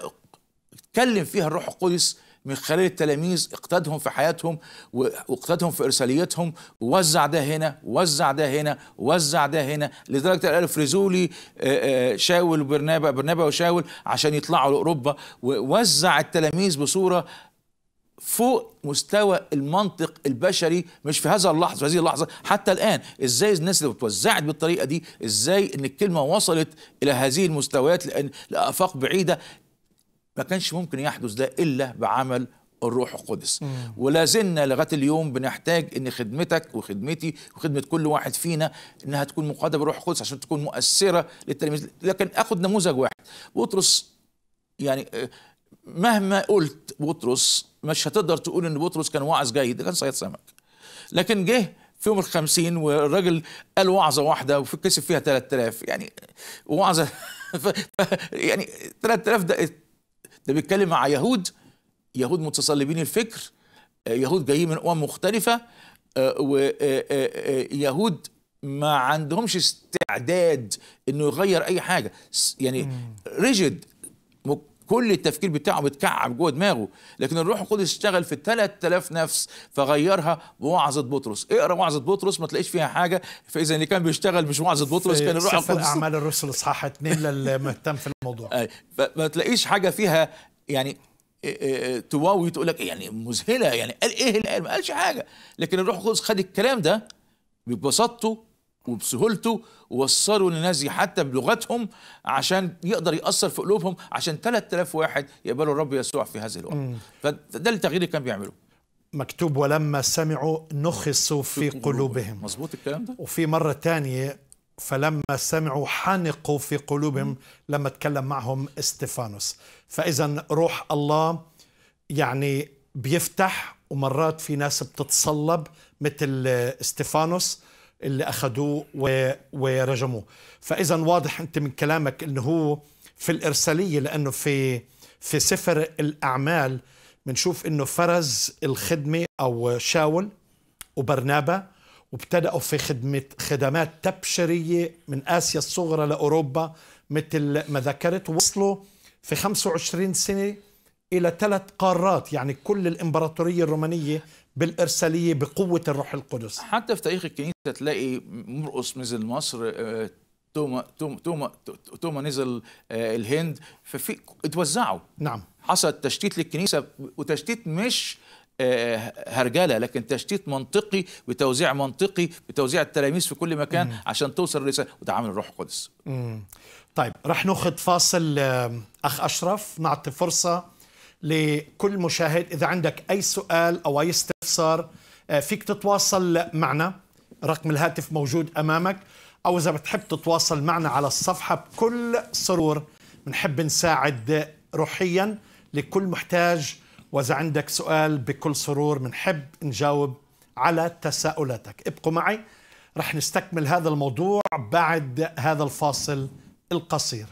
اتكلم فيها الروح القدس من خلال التلاميذ اقتادهم في حياتهم واقتادهم في ارساليتهم ووزع ده هنا وزع ده هنا وزع ده هنا لدرجه قال فريزولي آه، آه، شاول وبرنابا برنابا وشاول عشان يطلعوا لاوروبا ووزع التلاميذ بصوره فوق مستوى المنطق البشري مش في هذا اللحظه في هذه اللحظه حتى الان ازاي الناس اللي اتوزعت بالطريقه دي ازاي ان الكلمه وصلت الى هذه المستويات لان لافاق بعيده ما كانش ممكن يحدث ده إلا بعمل الروح القدس ولا زلنا لغايه اليوم بنحتاج ان خدمتك وخدمتي وخدمه كل واحد فينا انها تكون مقاده بالروح القدس عشان تكون مؤثره للتلاميذ لكن اخذ نموذج واحد بطرس يعني آه، مهما قلت بطرس مش هتقدر تقول ان بطرس كان واعظ جيد ده كان صياد سمك لكن جه في يوم الخمسين والراجل قال وعظه واحده وكسب فيها 3000 يعني وعظه يعني 3000 ده ده بيتكلم مع يهود يهود متصلبين الفكر آه، يهود جايين من امم مختلفه آه، ويهود آه، ما عندهمش استعداد انه يغير اي حاجه يعني ريجيد كل التفكير بتاعه متكعب جوه دماغه لكن الروح القدس اشتغل في 3000 نفس فغيرها بوعظه بطرس اقرا وعظه بطرس ما تلاقيش فيها حاجه فاذا اللي كان بيشتغل مش وعظه بطرس كان الروح القدس اعمال الرسل اصحاح 2 للمهتم في الموضوع فما تلاقيش حاجه فيها يعني تواوي تقول لك يعني مذهله يعني قال ايه اللي قال ما قالش حاجه لكن الروح القدس خد الكلام ده ببساطته وبسهولته وصلوا للناس دي حتى بلغتهم عشان يقدر يأثر في قلوبهم عشان 3000 واحد يقبلوا الرب يسوع في هذه الوقت فده التغيير اللي كان بيعمله مكتوب ولما سمعوا نخصوا في قلوبهم مظبوط الكلام ده وفي مرة تانية فلما سمعوا حنقوا في قلوبهم لما تكلم معهم استيفانوس فإذا روح الله يعني بيفتح ومرات في ناس بتتصلب مثل استيفانوس اللي اخذوه ورجموه فاذا واضح انت من كلامك انه هو في الارساليه لانه في في سفر الاعمال بنشوف انه فرز الخدمه او شاول وبرنابا وابتدأوا في خدمة خدمات تبشرية من آسيا الصغرى لأوروبا مثل ما ذكرت وصلوا في 25 سنة إلى ثلاث قارات يعني كل الإمبراطورية الرومانية بالإرسالية بقوة الروح القدس حتى في تاريخ الكنيسة تلاقي مرقص نزل مصر آه، توما توما توما نزل آه، الهند ففي اتوزعوا نعم حصل تشتيت للكنيسة وتشتيت مش آه، هرجله لكن تشتيت منطقي بتوزيع منطقي بتوزيع التلاميذ في كل مكان مم. عشان توصل الرساله وده عمل الروح القدس. طيب رح ناخذ فاصل اخ اشرف نعطي فرصه لكل مشاهد إذا عندك أي سؤال أو أي استفسار آه، فيك تتواصل معنا رقم الهاتف موجود أمامك أو إذا بتحب تتواصل معنا على الصفحة بكل سرور بنحب نساعد روحيا لكل محتاج وإذا عندك سؤال بكل سرور بنحب نجاوب على تساؤلاتك ابقوا معي رح نستكمل هذا الموضوع بعد هذا الفاصل القصير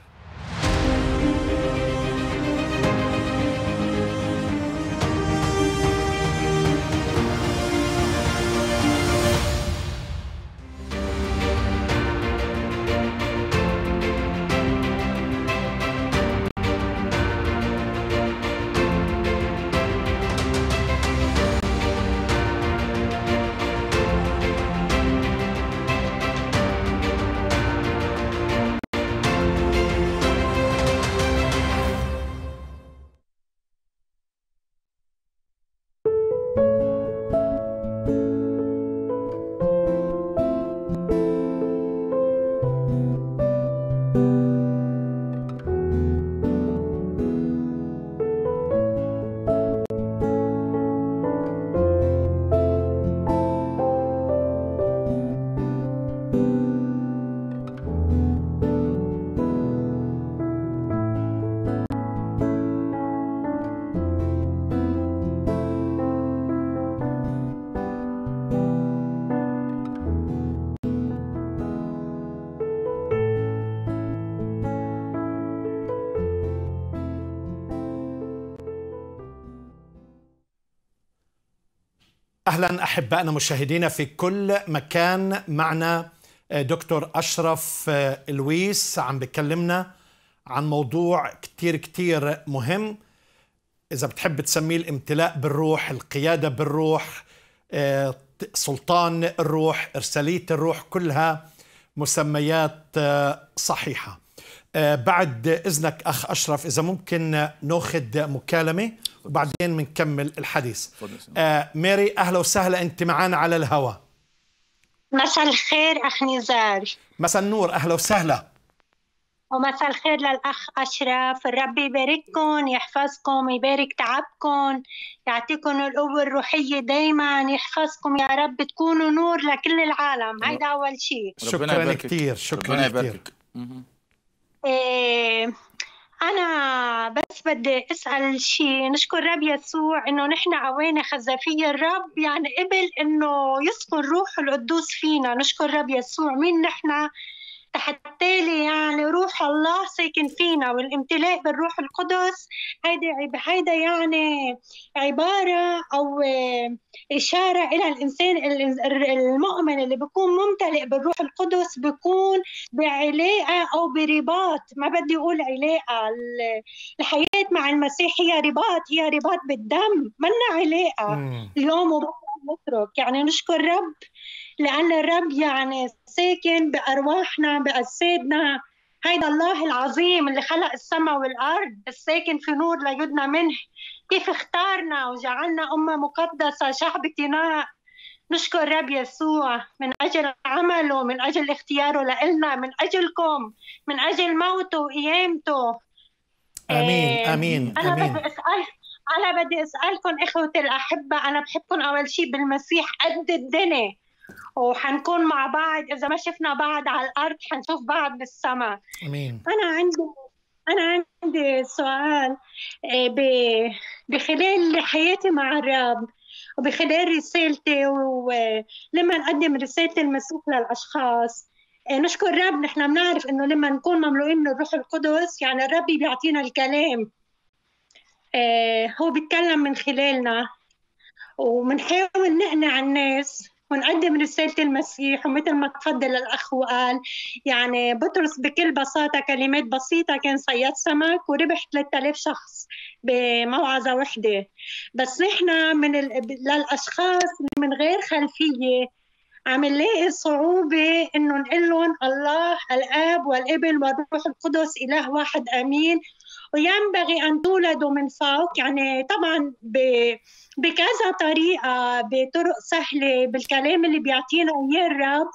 اهلا احبائنا مشاهدينا في كل مكان معنا آه، دكتور اشرف آه، الويس عم بكلمنا عن موضوع كتير كتير مهم اذا بتحب تسميه الامتلاء بالروح القياده بالروح آه، سلطان الروح ارساليه الروح كلها مسميات صحيحه آه، بعد إذنك أخ أشرف إذا ممكن ناخذ مكالمة وبعدين بنكمل الحديث آه، ماري أهلا وسهلا أنت معنا على الهواء مساء الخير أخ نزار مساء النور أهلا وسهلا ومساء الخير للأخ أشرف ربي يبارككم يحفظكم يبارك تعبكم يعطيكم القوة الروحية دايما يحفظكم يا رب تكونوا نور لكل العالم هيدا أول شيء شكرا كثير شكرا كثير بس بدي اسال شيء نشكر الرب يسوع انه نحن عوانة خزافيه الرب يعني قبل انه يسكن روحه القدوس فينا نشكر الرب يسوع مين نحن فحتالي يعني روح الله ساكن فينا والامتلاء بالروح القدس هيدي هيدا يعني عبارة أو آه، إشارة إلى الإنسان المؤمن اللي بيكون ممتلئ بالروح القدس بيكون بعلاقة أو برباط ما بدي أقول علاقة الحياة مع المسيح هي رباط هي رباط بالدم منا علاقة اليوم وبكرة نترك يعني نشكر رب لأن الرب يعني ساكن بأرواحنا بأجسادنا هيدا الله العظيم اللي خلق السماء والأرض الساكن في نور لا يدنى منه كيف اختارنا وجعلنا أمة مقدسة شعب اقتناء نشكر الرب يسوع من أجل عمله من أجل اختياره لإلنا من أجلكم من أجل موته وقيامته آمين آه، آمين أنا آمين. بدي أسأل أنا بدي أسألكم إخوتي الأحبة أنا بحبكم أول شيء بالمسيح قد الدنيا وحنكون مع بعض اذا ما شفنا بعض على الارض حنشوف بعض بالسماء امين انا عندي انا عندي سؤال آه، ب... بخلال حياتي مع الرب وبخلال رسالتي ولما نقدم رسالة المسيح للأشخاص آه، نشكر الرب نحن بنعرف انه لما نكون مملوئين من الروح القدس يعني الرب بيعطينا الكلام آه، هو بيتكلم من خلالنا وبنحاول نقنع الناس ونقدم رسالة المسيح ومثل ما تفضل الأخ وقال يعني بطرس بكل بساطة كلمات بسيطة كان صياد سمك وربح 3000 شخص بموعظة وحدة بس نحن من ال... للأشخاص من غير خلفية عم نلاقي صعوبة إنه نقول لهم الله الآب والابن والروح القدس إله واحد آمين وينبغي أن تولدوا من فوق يعني طبعا بكذا طريقة بطرق سهلة بالكلام اللي بيعطينا إياه الرب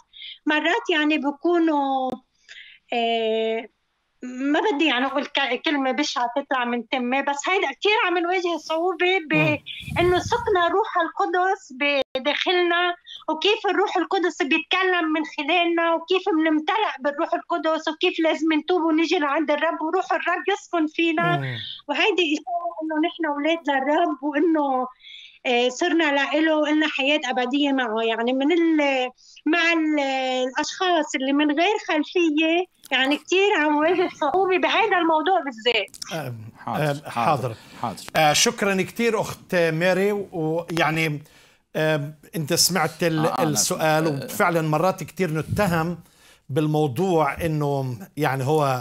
مرات يعني بكونوا آه، ما بدي يعني اقول كلمه بشعه تطلع من تمي بس هيدا كثير عم نواجه صعوبه بانه سقنا روح القدس بداخلنا وكيف الروح القدس بيتكلم من خلالنا وكيف بنمتلئ بالروح القدس وكيف لازم نتوب ونجي لعند الرب وروح الرب يسكن فينا وهيدي اشاره انه نحن اولاد للرب وانه آه، صرنا لإله وإلنا حياة أبدية معه يعني من الـ مع الـ الأشخاص اللي من غير خلفية يعني كثير عم واجه صعوبه بهذا الموضوع بالذات حاضر حاضر, حاضر. أه، شكرا كثير اخت ماري ويعني انت سمعت آه، السؤال وفعلا مرات كثير نتهم بالموضوع انه يعني هو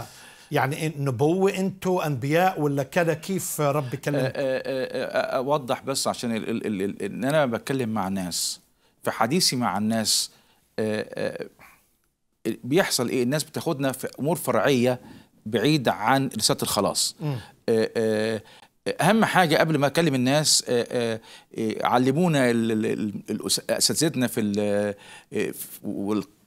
يعني نبوة أنتم أنبياء ولا كذا كيف ربي كلم أه، أوضح بس عشان إن أنا بتكلم مع ناس في حديثي مع الناس بيحصل ايه الناس بتاخدنا في امور فرعيه بعيد عن رساله الخلاص آه، آه، اهم حاجه قبل ما اكلم الناس آه، إيه، علمونا اساتذتنا في إيه،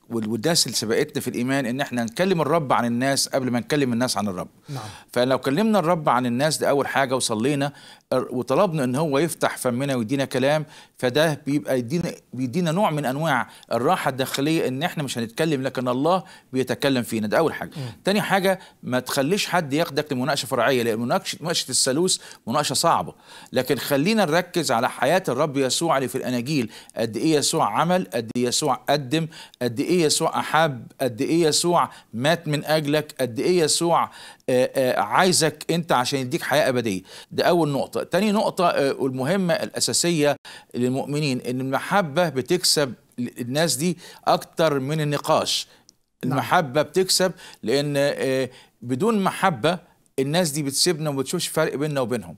وده اللي سبقتنا في الايمان ان احنا نكلم الرب عن الناس قبل ما نكلم الناس عن الرب نعم. فلو كلمنا الرب عن الناس ده اول حاجه وصلينا وطلبنا ان هو يفتح فمنا ويدينا كلام فده بيبقى يدينا بيدينا نوع من انواع الراحه الداخليه ان احنا مش هنتكلم لكن الله بيتكلم فينا ده اول حاجه م. تاني حاجه ما تخليش حد ياخدك لمناقشه فرعيه لان مناقشه مناقشه الثالوث مناقشه صعبه لكن خلينا نركز على حياه الرب يسوع اللي في الاناجيل قد ايه يسوع عمل قد ايه يسوع قدم قد ايه ايه يسوع احب قد ايه يسوع مات من اجلك قد ايه يسوع آه، آه، عايزك انت عشان يديك حياه ابديه ده اول نقطه تاني نقطه آه، والمهمه الاساسيه للمؤمنين ان المحبه بتكسب الناس دي اكتر من النقاش نعم. المحبه بتكسب لان بدون محبه الناس دي بتسيبنا وما بتشوفش فرق بيننا وبينهم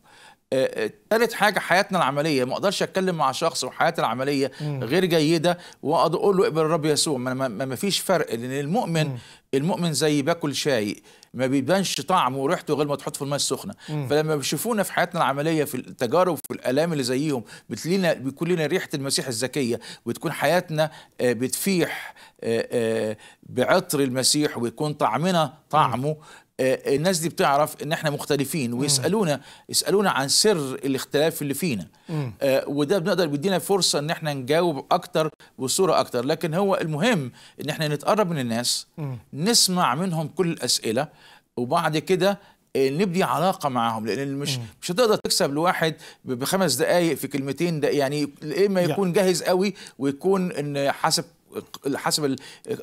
ثالث آه، آه، حاجه حياتنا العمليه ما اقدرش اتكلم مع شخص وحياته العمليه مم. غير جيده واقعد اقول له اقبل الرب يسوع ما, ما, ما فيش فرق لان المؤمن مم. المؤمن زي باكل شاي ما بيبانش طعمه وريحته غير ما تحط في الماء السخنه فلما بيشوفونا في حياتنا العمليه في التجارب في الالام اللي زيهم بتلينا بيكون لنا ريحه المسيح الذكيه وتكون حياتنا آه، بتفيح بعطر المسيح ويكون طعمنا طعمه آه، الناس دي بتعرف ان احنا مختلفين ويسالونا يسالونا عن سر الاختلاف اللي فينا آه، وده بنقدر بيدينا فرصه ان احنا نجاوب اكتر بصوره اكتر لكن هو المهم ان احنا نتقرب من الناس نسمع منهم كل الاسئله وبعد كده آه، نبني علاقة معاهم لأن مش مش هتقدر تكسب لواحد بخمس دقايق في كلمتين ده يعني إما يكون جاهز قوي ويكون إن حسب حسب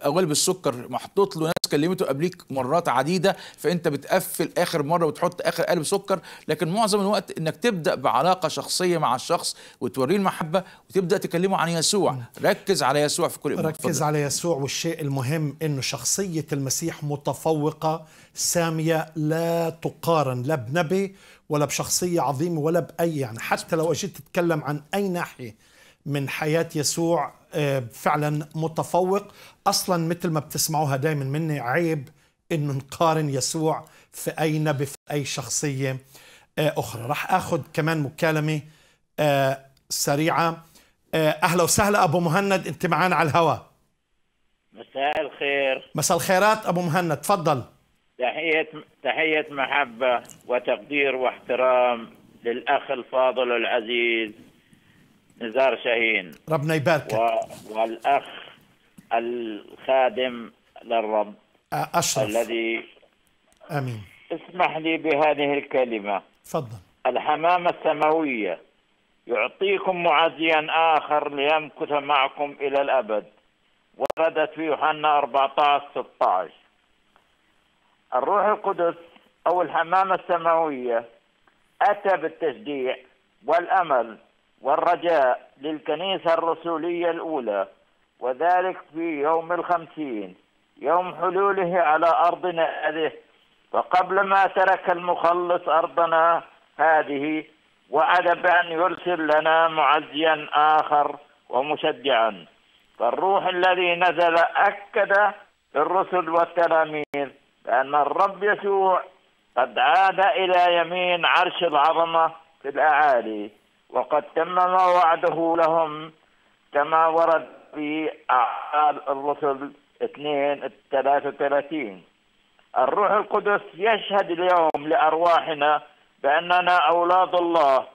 اغلب السكر محطوط له ناس كلمته قبليك مرات عديده فانت بتقفل اخر مره وتحط اخر قلب سكر لكن معظم الوقت انك تبدا بعلاقه شخصيه مع الشخص وتوريه المحبه وتبدا تكلمه عن يسوع ركز على يسوع في كل امور ركز على يسوع والشيء المهم انه شخصيه المسيح متفوقه ساميه لا تقارن لا بنبي ولا بشخصيه عظيمه ولا باي يعني حتى لو اجيت تتكلم عن اي ناحيه من حياه يسوع فعلا متفوق اصلا مثل ما بتسمعوها دائما مني عيب انه نقارن يسوع في اي نبي في اي شخصيه آه، اخرى راح اخذ كمان مكالمه آه، سريعه آه، اهلا وسهلا ابو مهند انت معانا على الهواء مساء الخير مساء الخيرات ابو مهند تفضل تحيه تحيه محبه وتقدير واحترام للاخ الفاضل العزيز نزار شاهين ربنا يبارك و... والأخ الخادم للرب آه، أشرف الذي آمين اسمح لي بهذه الكلمة تفضل الحمامة السماوية يعطيكم معزيا آخر ليمكث معكم إلى الأبد وردت في يوحنا 14 16 الروح القدس أو الحمامة السماوية أتى بالتشجيع والأمل والرجاء للكنيسة الرسولية الأولى وذلك في يوم الخمسين يوم حلوله على أرضنا هذه وقبل ما ترك المخلص أرضنا هذه وعد بأن يرسل لنا معزيا آخر ومشجعا فالروح الذي نزل أكد للرسل والتلاميذ بأن الرب يسوع قد عاد إلى يمين عرش العظمة في الأعالي وقد تم ما وعده لهم كما ورد في أعمال الرسل 2 33 الروح القدس يشهد اليوم لأرواحنا بأننا أولاد الله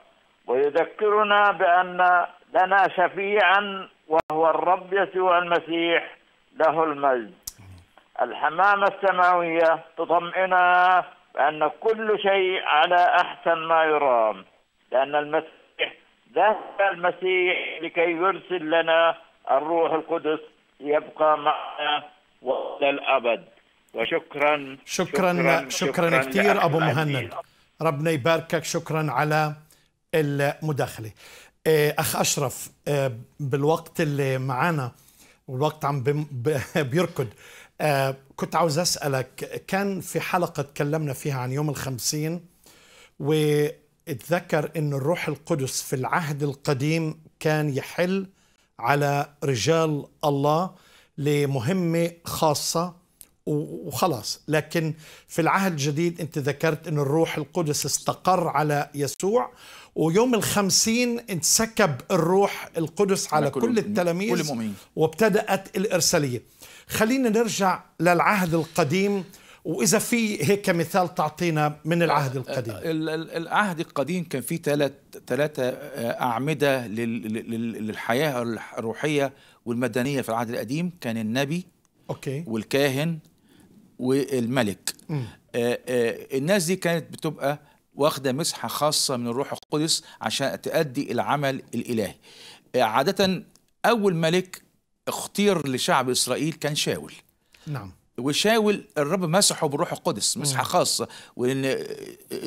ويذكرنا بأن لنا شفيعا وهو الرب يسوع المسيح له المجد الحمامة السماوية تطمئننا بأن كل شيء على أحسن ما يرام لأن المسيح ذهب المسيح لكي يرسل لنا الروح القدس يبقى معنا والى الابد وشكرا شكرا شكرا, شكرا, شكرا كثير ابو مهند ربنا يباركك شكرا على المداخله إيه، اخ اشرف إيه، بالوقت اللي معانا والوقت عم بيركض إيه، كنت عاوز اسالك كان في حلقه تكلمنا فيها عن يوم الخمسين و اتذكر أن الروح القدس في العهد القديم كان يحل على رجال الله لمهمة خاصة وخلاص لكن في العهد الجديد أنت ذكرت أن الروح القدس استقر على يسوع ويوم الخمسين انسكب الروح القدس على كل, التلاميذ كل وابتدأت الإرسالية خلينا نرجع للعهد القديم واذا في هيك مثال تعطينا من العهد القديم العهد القديم كان فيه ثلاثه آه، اعمده للحياه الروحيه والمدنيه في العهد القديم كان النبي اوكي والكاهن والملك آه، آه، الناس دي كانت بتبقى واخده مسحه خاصه من الروح القدس عشان تؤدي العمل الالهي عاده اول ملك اختير لشعب اسرائيل كان شاول نعم وشاول الرب مسحه بالروح القدس مسحه خاصه وان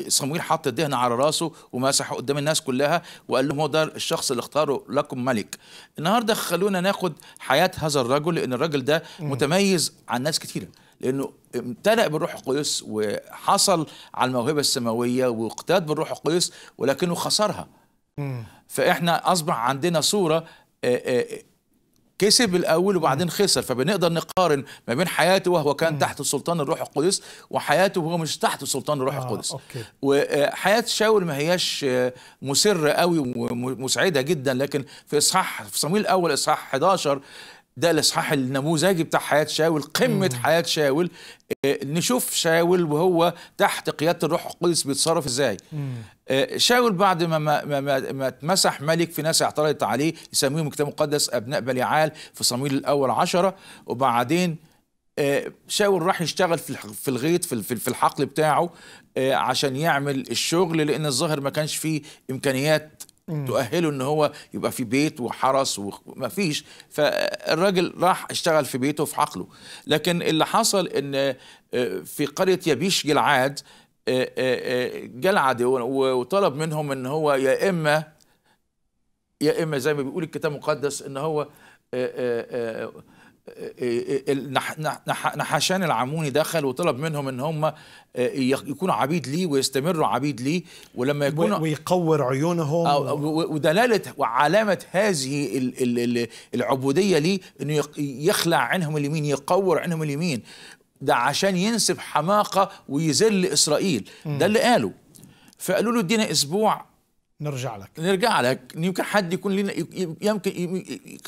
صمويل حط الدهن على راسه ومسحه قدام الناس كلها وقال لهم هو ده الشخص اللي اختاره لكم ملك النهارده خلونا ناخد حياه هذا الرجل لان الراجل ده متميز عن ناس كتيره لانه امتلأ بالروح القدس وحصل على الموهبه السماويه واقتاد بالروح القدس ولكنه خسرها فاحنا اصبح عندنا صوره كسب الاول وبعدين خسر فبنقدر نقارن ما بين حياته وهو كان تحت سلطان الروح القدس وحياته وهو مش تحت سلطان الروح آه القدس أوكي. وحياه شاول ما هياش آه، مسره قوي ومسعده جدا لكن في اصحاح في صمويل الاول اصحاح 11 ده الاصحاح النموذجي بتاع حياه شاول قمه مم. حياه شاول آه، نشوف شاول وهو تحت قياده الروح القدس بيتصرف ازاي مم. آه، شاول بعد ما, ما, ما, ما اتمسح ملك في ناس اعترضت عليه يسميهم الكتاب المقدس ابناء بليعال في صمويل الاول عشرة وبعدين آه، شاول راح يشتغل في الغيط في الحقل بتاعه آه، عشان يعمل الشغل لان الظاهر ما كانش فيه امكانيات تؤهله ان هو يبقى في بيت وحرس وما فيش فالراجل راح اشتغل في بيته في حقله لكن اللي حصل ان في قريه يبيش جلعاد آه، آه، آه، جلعد وطلب منهم ان هو يا اما يا اما زي ما بيقول الكتاب المقدس ان هو نحاشان العموني دخل وطلب منهم ان هم يكونوا عبيد ليه ويستمروا عبيد ليه ولما يكونوا ويقور عيونهم ودلاله وعلامه هذه العبوديه ليه انه يخلع عنهم اليمين يقور عنهم اليمين ده عشان ينسب حماقه ويذل اسرائيل مم. ده اللي قاله فقالوا له ادينا اسبوع نرجع لك نرجع لك يمكن حد يكون لنا يمكن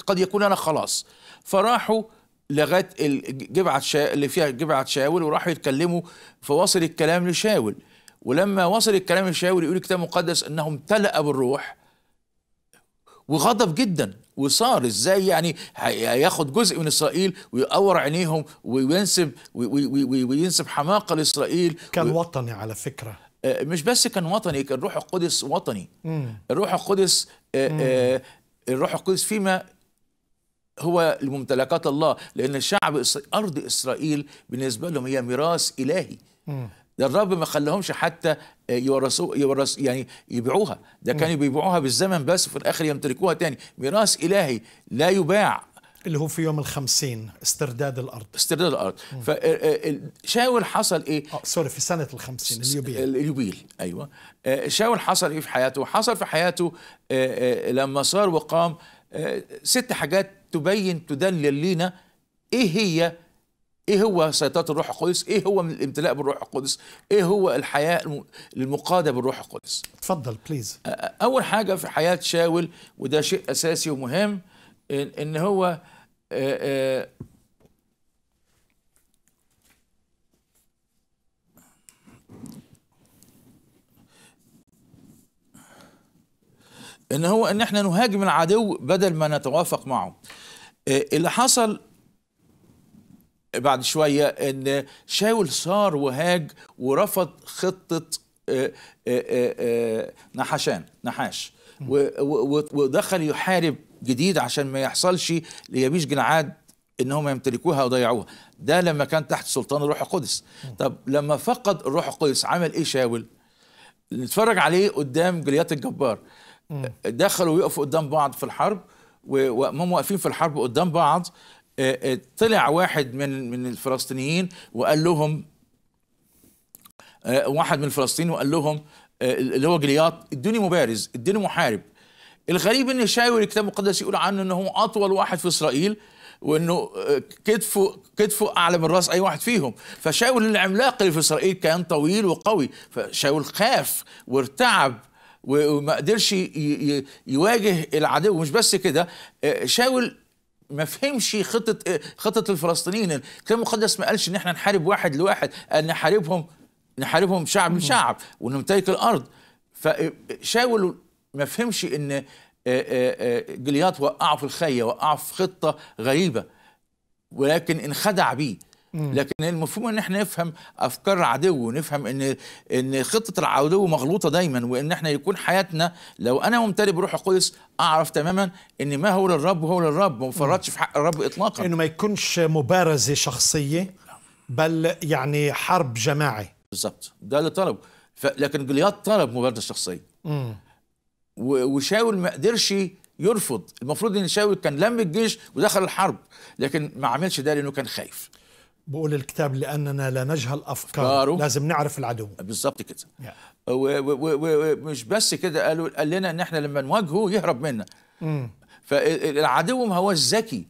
قد يكون انا خلاص فراحوا لغايه جبعه شا... اللي فيها جبعه شاول وراحوا يتكلموا فوصل الكلام لشاول ولما وصل الكلام لشاول يقول الكتاب المقدس انه امتلأ بالروح وغضب جدا وصار ازاي يعني هياخد جزء من اسرائيل ويقور عينيهم وينسب وينسب حماقه لاسرائيل كان وطني على فكره آه، مش بس كان وطني كان روح القدس وطني الروح القدس آه، آه، الروح القدس فيما هو لممتلكات الله لان الشعب ارض اسرائيل بالنسبه لهم هي ميراث الهي ده الرب ما خلاهمش حتى يورثوا يورث يعني يبيعوها ده كانوا بيبيعوها بالزمن بس وفي الاخر يمتلكوها تاني ميراث الهي لا يباع اللي هو في يوم الخمسين استرداد الأرض استرداد الأرض فشاول آه، آه، حصل إيه آه، سوري في سنة الخمسين اليوبيل اليوبيل أيوة شاول حصل إيه في حياته حصل في حياته لما صار وقام ست حاجات تبين تدلل لنا إيه هي ايه هو سيطره الروح القدس ايه هو من الامتلاء بالروح القدس ايه هو الحياه المقاده بالروح القدس اتفضل بليز اول حاجه في حياه شاول وده شيء اساسي ومهم ان, إن هو ان هو ان احنا نهاجم العدو بدل ما نتوافق معه اللي حصل بعد شوية أن شاول صار وهاج ورفض خطة آه، آه، آه، نحشان نحاش ودخل يحارب جديد عشان ما يحصلش ليبيش جلعاد انهم يمتلكوها وضيعوها ده لما كان تحت سلطان الروح القدس طب لما فقد الروح القدس عمل ايه شاول نتفرج عليه قدام جليات الجبار دخلوا ويقفوا قدام بعض في الحرب وهم واقفين في الحرب قدام بعض آه، آه، طلع واحد من من الفلسطينيين وقال لهم آه، واحد من الفلسطينيين وقال لهم اللي هو جلياط ادوني مبارز ادوني محارب الغريب ان شاول الكتاب المقدس يقول عنه ان هو اطول واحد في اسرائيل وانه كتفه كتفه اعلى من راس اي واحد فيهم فشاول العملاق اللي في اسرائيل كان طويل وقوي فشاول خاف وارتعب وما قدرش يواجه العدو مش بس كده شاول ما فهمش خطه خطه الفلسطينيين الكتاب المقدس ما قالش ان احنا نحارب واحد لواحد قال نحاربهم نحاربهم شعب لشعب ونمتلك الارض فشاول ما فهمش ان جليات وقعه في الخيه وقعه في خطه غريبه ولكن انخدع بيه لكن المفهوم ان احنا نفهم افكار العدو ونفهم ان ان خطه العدو مغلوطه دايما وان احنا يكون حياتنا لو انا ممتلئ بروح القدس اعرف تماما ان ما هو للرب هو للرب ما بفرطش في حق الرب اطلاقا انه ما يكونش مبارزه شخصيه بل يعني حرب جماعي بالظبط ده اللي طلبه لكن جليات طلب مبارزه شخصيه وشاول ما قدرش يرفض المفروض ان شاول كان لم الجيش ودخل الحرب لكن ما عملش ده لانه كان خايف بقول الكتاب لاننا لا نجهل افكاره لازم نعرف العدو بالظبط كده ومش بس كده قالوا قال لنا ان احنا لما نواجهه يهرب منا فالعدو ما هو الذكي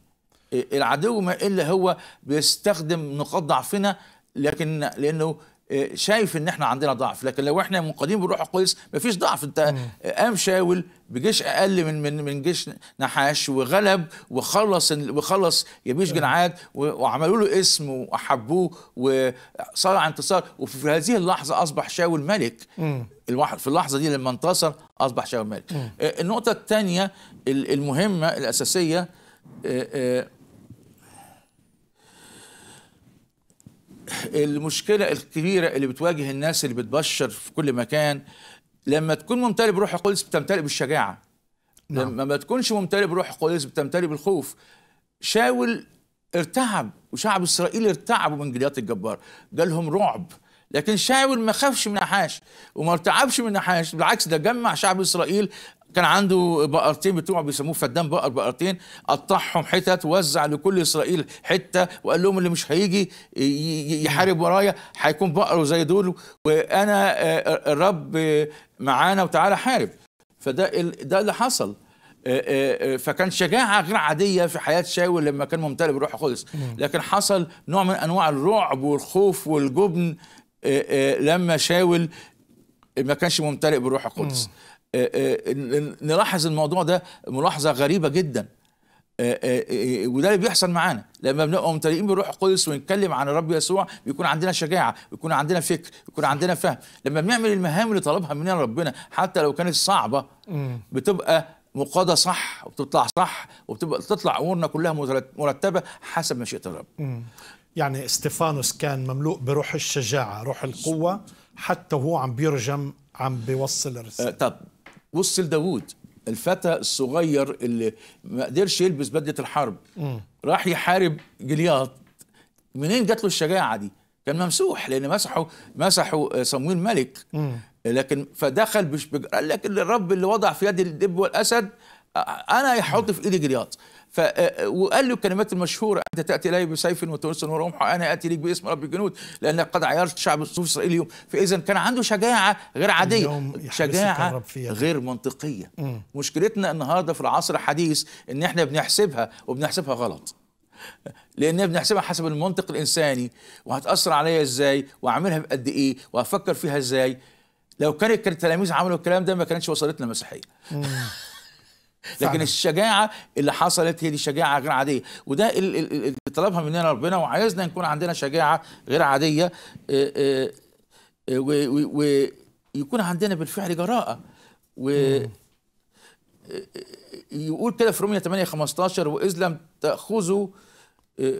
العدو ما الا هو بيستخدم نقاط ضعفنا لكن لانه شايف ان احنا عندنا ضعف لكن لو احنا منقادين بالروح القدس مفيش ضعف انت قام شاول بجيش اقل من من من جيش نحاش وغلب وخلص وخلص يبيش جنعاد وعملوا له اسم واحبوه وصار انتصار وفي هذه اللحظه اصبح شاول ملك في اللحظه دي لما انتصر اصبح شاول ملك آه، النقطه الثانيه المهمه الاساسيه آه، آه، المشكله الكبيره اللي بتواجه الناس اللي بتبشر في كل مكان لما تكون ممتلئ بروح القدس بتمتلئ بالشجاعه نعم. لما ما تكونش ممتلئ بروح القدس بتمتلئ بالخوف شاول ارتعب وشعب اسرائيل ارتعبوا من جليات الجبار جالهم رعب لكن شاول ما خافش من نحاش وما ارتعبش من نحاش بالعكس ده جمع شعب اسرائيل كان عنده بقرتين بتوعه بيسموه فدان بقر بقرتين قطعهم حتت ووزع لكل اسرائيل حته وقال لهم اللي مش هيجي يحارب ورايا هيكون بقره زي دول وانا الرب معانا وتعالى حارب فده ده اللي حصل فكان شجاعة غير عادية في حياة شاول لما كان ممتلئ بالروح القدس لكن حصل نوع من أنواع الرعب والخوف والجبن لما شاول ما كانش ممتلئ بالروح القدس آه، آه، نلاحظ الموضوع ده ملاحظه غريبه جدا آه، وده اللي بيحصل معانا لما بنبقى ممتلئين بالروح القدس ونتكلم عن الرب يسوع بيكون عندنا شجاعه بيكون عندنا فكر بيكون عندنا فهم لما بنعمل المهام اللي طلبها مننا ربنا حتى لو كانت صعبه بتبقى مقاده صح وبتطلع صح وبتبقى تطلع امورنا كلها مرتبه حسب مشيئه الرب يعني استفانوس كان مملوء بروح الشجاعه روح القوه حتى وهو عم بيرجم عم بيوصل الرساله طب بص لداوود الفتى الصغير اللي ما قدرش يلبس بدله الحرب م. راح يحارب جلياط منين جات له الشجاعه دي كان ممسوح لان مسحوا مسحوا صمويل ملك لكن فدخل بش قال لك الرب اللي وضع في يد الدب والاسد انا هيحط في ايدي جلياط ف وقال له الكلمات المشهوره انت تاتي الي بسيف وتونس ورمح انا اتي لك باسم رب الجنود لانك قد عيرت شعب الصوف الاسرائيلي فاذا كان عنده شجاعه غير عاديه شجاعه غير منطقيه مم. مشكلتنا النهارده في العصر الحديث ان احنا بنحسبها وبنحسبها غلط لان بنحسبها حسب المنطق الانساني وهتاثر عليا ازاي واعملها بقد ايه وهفكر فيها ازاي لو كان التلاميذ عملوا الكلام ده ما كانتش وصلتنا المسيحيه لكن صحيح. الشجاعه اللي حصلت هي دي شجاعه غير عاديه وده اللي طلبها مننا ربنا وعايزنا نكون عندنا شجاعه غير عاديه آه، آه، آه، ويكون عندنا بالفعل جراءه و يقول كده في رومية 8 15 وإذ لم تأخذوا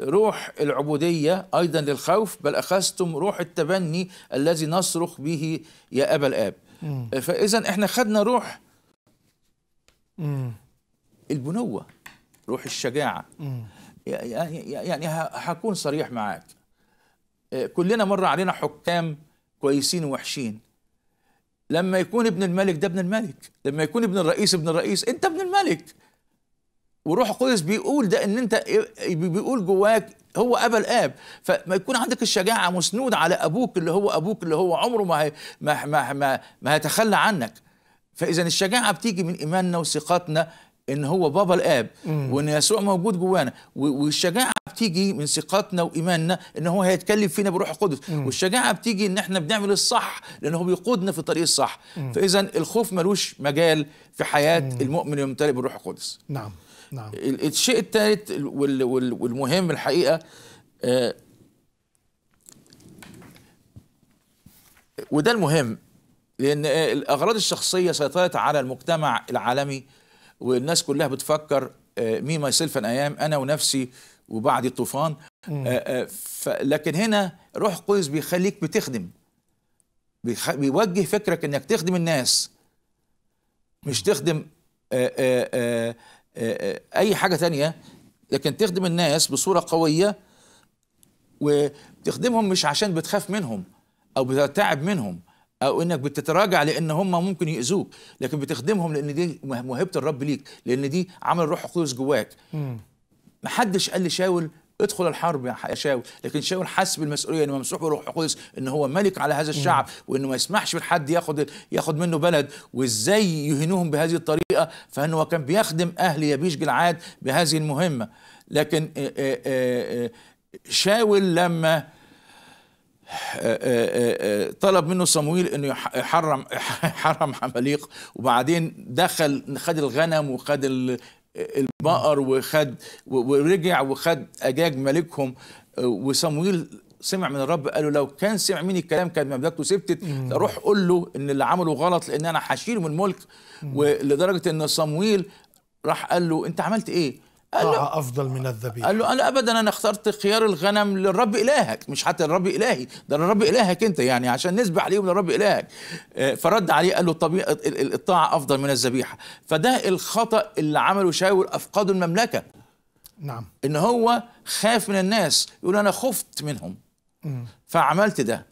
روح العبودية أيضا للخوف بل أخذتم روح التبني الذي نصرخ به يا أبا الآب فإذا إحنا خدنا روح مم. البنوة روح الشجاعة يعني يعني هكون صريح معاك آه، كلنا مر علينا حكام كويسين ووحشين لما يكون ابن الملك ده ابن الملك لما يكون ابن الرئيس ابن الرئيس انت ابن الملك وروح القدس بيقول ده ان انت إيه، بيقول جواك هو ابا الاب فما يكون عندك الشجاعه مسنود على ابوك اللي هو ابوك اللي هو عمره ما ما ما, ما هيتخلى عنك فاذا الشجاعه بتيجي من ايماننا وثقتنا ان هو بابا الاب وان يسوع موجود جوانا والشجاعه بتيجي من ثقتنا وايماننا ان هو هيتكلم فينا بروح القدس والشجاعه بتيجي ان احنا بنعمل الصح لان هو بيقودنا في الطريق الصح فاذا الخوف ملوش مجال في حياه مم. المؤمن الممتلئ بالروح القدس نعم نعم الشيء الثالث والمهم الحقيقه آه، وده المهم لأن الأغراض الشخصية سيطرت على المجتمع العالمي والناس كلها بتفكر مي ماي سيلف أيام أنا ونفسي وبعد الطوفان آه، آه، لكن هنا روح قدس بيخليك بتخدم بيوجه فكرك انك تخدم الناس مش تخدم آه، اي حاجه تانية لكن تخدم الناس بصوره قويه وتخدمهم مش عشان بتخاف منهم او بتتعب منهم او انك بتتراجع لان هم ممكن ياذوك لكن بتخدمهم لان دي موهبه الرب ليك لان دي عمل روح القدس جواك محدش قال لشاول ادخل الحرب يا شاول لكن شاول حس بالمسؤوليه انه ممسوح بالروح القدس ان هو ملك على هذا الشعب وانه ما يسمحش لحد ياخد ياخد منه بلد وازاي يهينوهم بهذه الطريقه فانه هو كان بيخدم اهل يبيش جلعاد بهذه المهمه لكن شاول لما آه، آه، آه، طلب منه صمويل انه يحرم حرم حماليق وبعدين دخل خد الغنم وخد البقر وخد ورجع وخد اجاج ملكهم وصمويل سمع من الرب قال له لو كان سمع مني الكلام كانت مملكته سبتت روح قول له ان اللي عمله غلط لان انا هشيله من الملك ولدرجه ان صمويل راح قال له انت عملت ايه؟ قال له افضل من الذبيحه قال له انا ابدا انا اخترت خيار الغنم للرب الهك مش حتى للرب الهي ده للرب الهك انت يعني عشان نسبح ليهم للرب الهك آه، فرد عليه قال له الطبيعه الطاعه افضل من الذبيحه فده الخطا اللي عمله شاول افقد المملكه نعم ان هو خاف من الناس يقول انا خفت منهم فعملت ده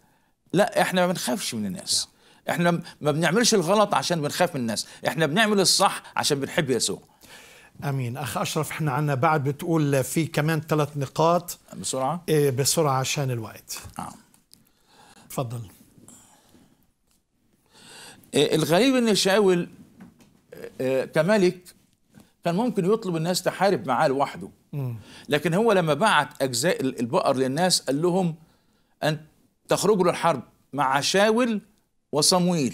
لا احنا ما بنخافش من الناس نعم. احنا ما بنعملش الغلط عشان بنخاف من الناس احنا بنعمل الصح عشان بنحب يسوع امين اخ اشرف احنا عندنا بعد بتقول في كمان ثلاث نقاط بسرعه إيه بسرعه عشان الوقت نعم تفضل إيه الغريب ان شاول إيه, إيه، كملك كان ممكن يطلب الناس تحارب معاه لوحده لكن هو لما بعت اجزاء البقر للناس قال لهم ان تخرجوا للحرب مع شاول وصمويل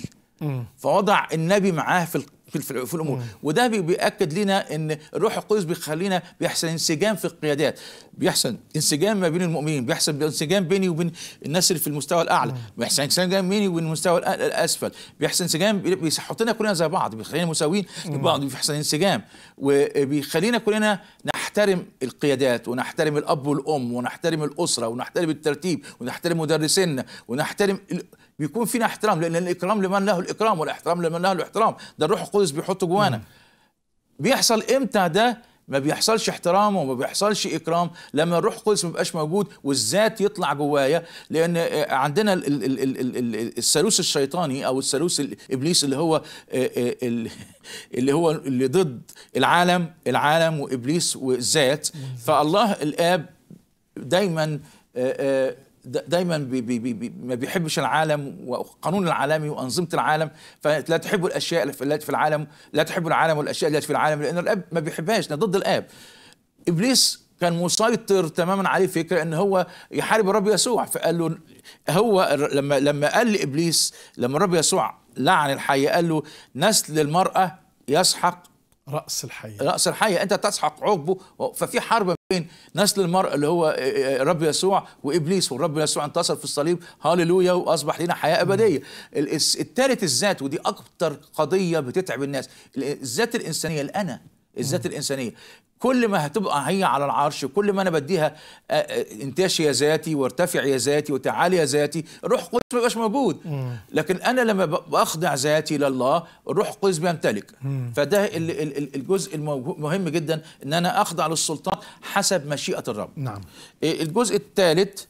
فوضع النبي معاه في في, في الامور مم. وده بياكد لنا ان الروح القدس بيخلينا بيحصل انسجام في القيادات بيحصل انسجام ما بين المؤمنين بيحصل انسجام بيني وبين الناس اللي في المستوى الاعلى بيحصل انسجام بيني وبين المستوى الاسفل بيحصل انسجام بيحطنا كلنا زي بعض بيخلينا مساويين لبعض بيحصل انسجام وبيخلينا كلنا نحترم القيادات ونحترم الاب والام ونحترم الاسره ونحترم الترتيب ونحترم مدرسينا ونحترم بيكون فينا احترام لان الاكرام لمن له الاكرام والاحترام لمن له الاحترام ده الروح القدس بيحطه جوانا بيحصل امتى ده ما بيحصلش احترام وما بيحصلش اكرام لما الروح القدس ما بيبقاش موجود والذات يطلع جوايا لان آه، عندنا الثالوث الشيطاني او الثالوث الابليس اللي هو آه، آه، اللي هو اللي ضد العالم العالم وابليس والذات فالله الاب دايما دايما بي بي بي ما بيحبش العالم وقانون العالمي وانظمه العالم فلا تحب الاشياء التي في العالم لا تحب العالم والاشياء التي في العالم لان الاب ما بيحبهاش ده ضد الاب ابليس كان مسيطر تماما عليه فكره ان هو يحارب الرب يسوع فقال له هو لما لما قال لابليس لما الرب يسوع لعن الحي قال له نسل المراه يسحق رأس الحية رأس الحية أنت تسحق عقبه ففي حرب بين نسل المرء اللي هو الرب آه، آه، يسوع وإبليس والرب يسوع انتصر في الصليب هاليلويا وأصبح لنا حياة أبدية الثالث الذات ودي أكتر قضية بتتعب الناس الذات الإنسانية الأنا الذات الانسانيه كل ما هتبقى هي على العرش كل ما انا بديها آه، آه، انتاش يا ذاتي وارتفع يا ذاتي وتعالي يا ذاتي الروح القدس ما بيبقاش موجود لكن انا لما باخضع ذاتي لله الروح القدس بيمتلك فده الجزء المهم جدا ان انا اخضع للسلطان حسب مشيئه الرب نعم آه، الجزء الثالث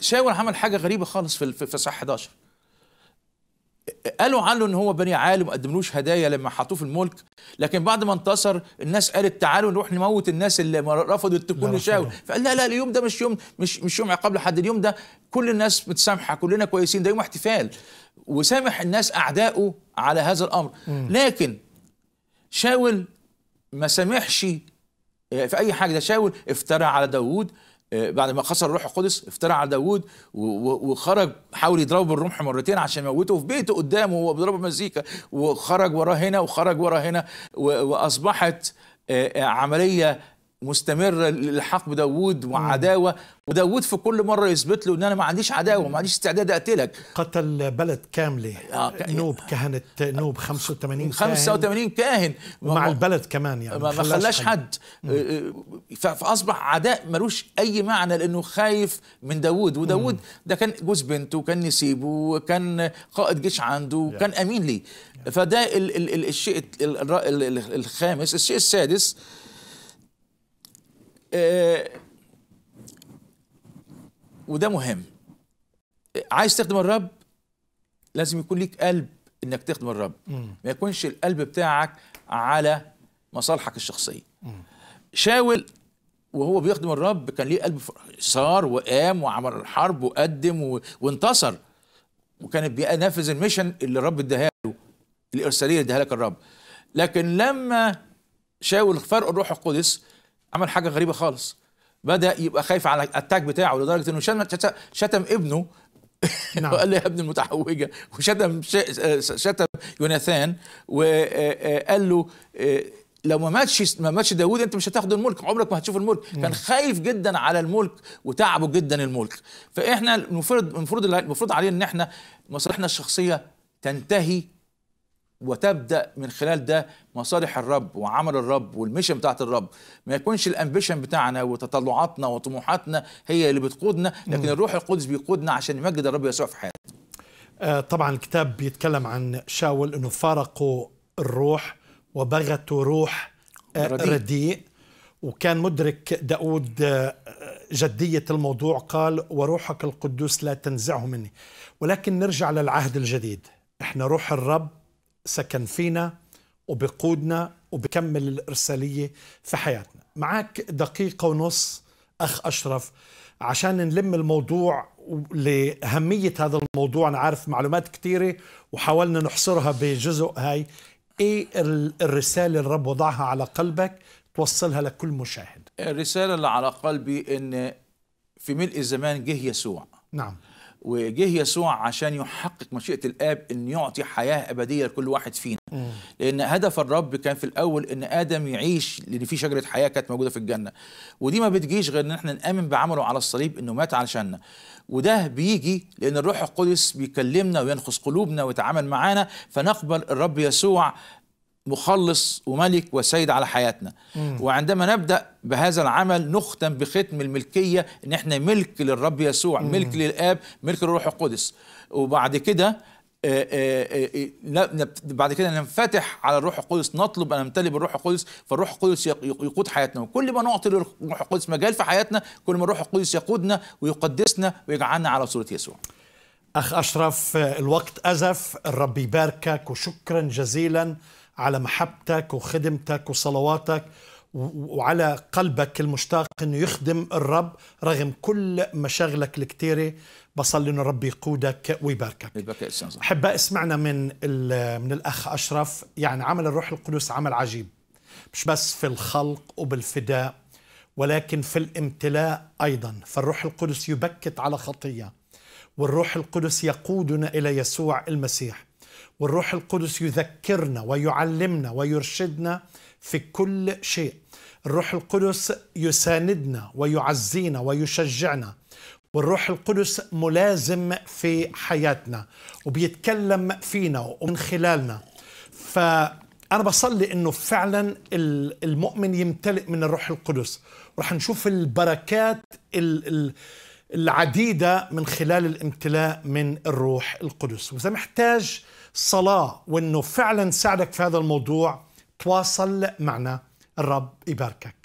شاول عمل حاجه غريبه خالص في في صح 11 قالوا عنه ان هو بني عالم ما قدملوش هدايا لما حطوه في الملك لكن بعد ما انتصر الناس قالت تعالوا نروح نموت الناس اللي رفضت تكون نشاوي فقال لا لا اليوم ده مش يوم مش مش يوم عقاب لحد اليوم ده كل الناس متسامحه كلنا كويسين ده يوم احتفال وسامح الناس اعدائه على هذا الامر م. لكن شاول ما سامحش آه، في اي حاجه ده شاول افترى على داوود آه، بعد ما خسر الروح القدس افترى على داوود وخرج حاول يضربه بالرمح مرتين عشان يموته في بيته قدامه وهو بيضربه مزيكا وخرج وراه هنا وخرج وراه هنا واصبحت آه، آه، عمليه مستمره للحاق بداوود وعداوه وداوود في كل مره يثبت له ان انا ما عنديش عداوه ما عنديش استعداد اقتلك قتل بلد كامله آه نوب كهنه نوب 85 85 كاهن مع البلد كمان يعني ما خلاش حد, حد. آه، آه، فاصبح عداء ملوش اي معنى لانه خايف من داوود وداوود ده كان جوز بنته وكان نسيبه وكان قائد جيش عنده وكان امين ليه فده ال ال ال الشيء الخامس الشيء السادس آه، وده مهم عايز تخدم الرب لازم يكون ليك قلب انك تخدم الرب ما يكونش القلب بتاعك على مصالحك الشخصيه شاول وهو بيخدم الرب كان ليه قلب صار وقام وعمل الحرب وقدم و... وانتصر وكان بينفذ الميشن اللي الرب اداها له الارساليه اللي اداها لك الرب لكن لما شاول فرق الروح القدس عمل حاجه غريبه خالص بدا يبقى خايف على الاتاك بتاعه لدرجه انه شتم شتم ابنه نعم. وقال له يا ابن المتحوجه وشتم شتم يوناثان وقال آه، آه، له آه، لو ما ماتش ما ماتش داوود انت مش هتاخد الملك عمرك ما هتشوف الملك نعم. كان خايف جدا على الملك وتعبه جدا الملك فاحنا المفروض المفروض المفروض علينا ان احنا مصالحنا الشخصيه تنتهي وتبدا من خلال ده مصالح الرب وعمل الرب والميشن بتاعت الرب ما يكونش الامبيشن بتاعنا وتطلعاتنا وطموحاتنا هي اللي بتقودنا لكن الروح القدس بيقودنا عشان نمجد الرب يسوع في حياتنا آه، طبعا الكتاب بيتكلم عن شاول انه فارقوا الروح وبغتوا روح آه، رديء. رديء وكان مدرك داود آه، جدية الموضوع قال وروحك القدوس لا تنزعه مني ولكن نرجع للعهد الجديد احنا روح الرب سكن فينا وبقودنا وبكمل الإرسالية في حياتنا معك دقيقة ونص أخ أشرف عشان نلم الموضوع لأهمية هذا الموضوع أنا عارف معلومات كثيرة وحاولنا نحصرها بجزء هاي إيه الرسالة الرب وضعها على قلبك توصلها لكل مشاهد الرسالة اللي على قلبي إن في ملء الزمان جه يسوع نعم وجه يسوع عشان يحقق مشيئه الاب ان يعطي حياه ابديه لكل واحد فينا لان هدف الرب كان في الاول ان ادم يعيش لان في شجره حياه كانت موجوده في الجنه ودي ما بتجيش غير ان احنا نامن بعمله على الصليب انه مات علشاننا وده بيجي لان الروح القدس بيكلمنا وينخص قلوبنا ويتعامل معانا فنقبل الرب يسوع مخلص وملك وسيد على حياتنا مم. وعندما نبدا بهذا العمل نختم بختم الملكيه ان احنا ملك للرب يسوع مم. ملك للاب ملك للروح القدس وبعد كده آه، آه، آه، بعد كده ننفتح على الروح القدس نطلب ان نمتلي بالروح القدس فالروح القدس يقود حياتنا وكل ما نعطي للروح القدس مجال في حياتنا كل ما الروح القدس يقودنا ويقدسنا ويجعلنا على صوره يسوع اخ اشرف الوقت ازف الرب يباركك وشكرا جزيلا على محبتك وخدمتك وصلواتك وعلى قلبك المشتاق انه يخدم الرب رغم كل مشاغلك الكثيره بصلي انه ربي يقودك ويباركك احب اسمعنا من من الاخ اشرف يعني عمل الروح القدس عمل عجيب مش بس في الخلق وبالفداء ولكن في الامتلاء ايضا فالروح القدس يبكت على خطيه والروح القدس يقودنا الى يسوع المسيح والروح القدس يذكرنا ويعلمنا ويرشدنا في كل شيء الروح القدس يساندنا ويعزينا ويشجعنا والروح القدس ملازم في حياتنا وبيتكلم فينا ومن خلالنا فأنا بصلي أنه فعلا المؤمن يمتلئ من الروح القدس ورح نشوف البركات العديدة من خلال الامتلاء من الروح القدس وإذا محتاج صلاة وأنه فعلا ساعدك في هذا الموضوع تواصل معنا الرب يباركك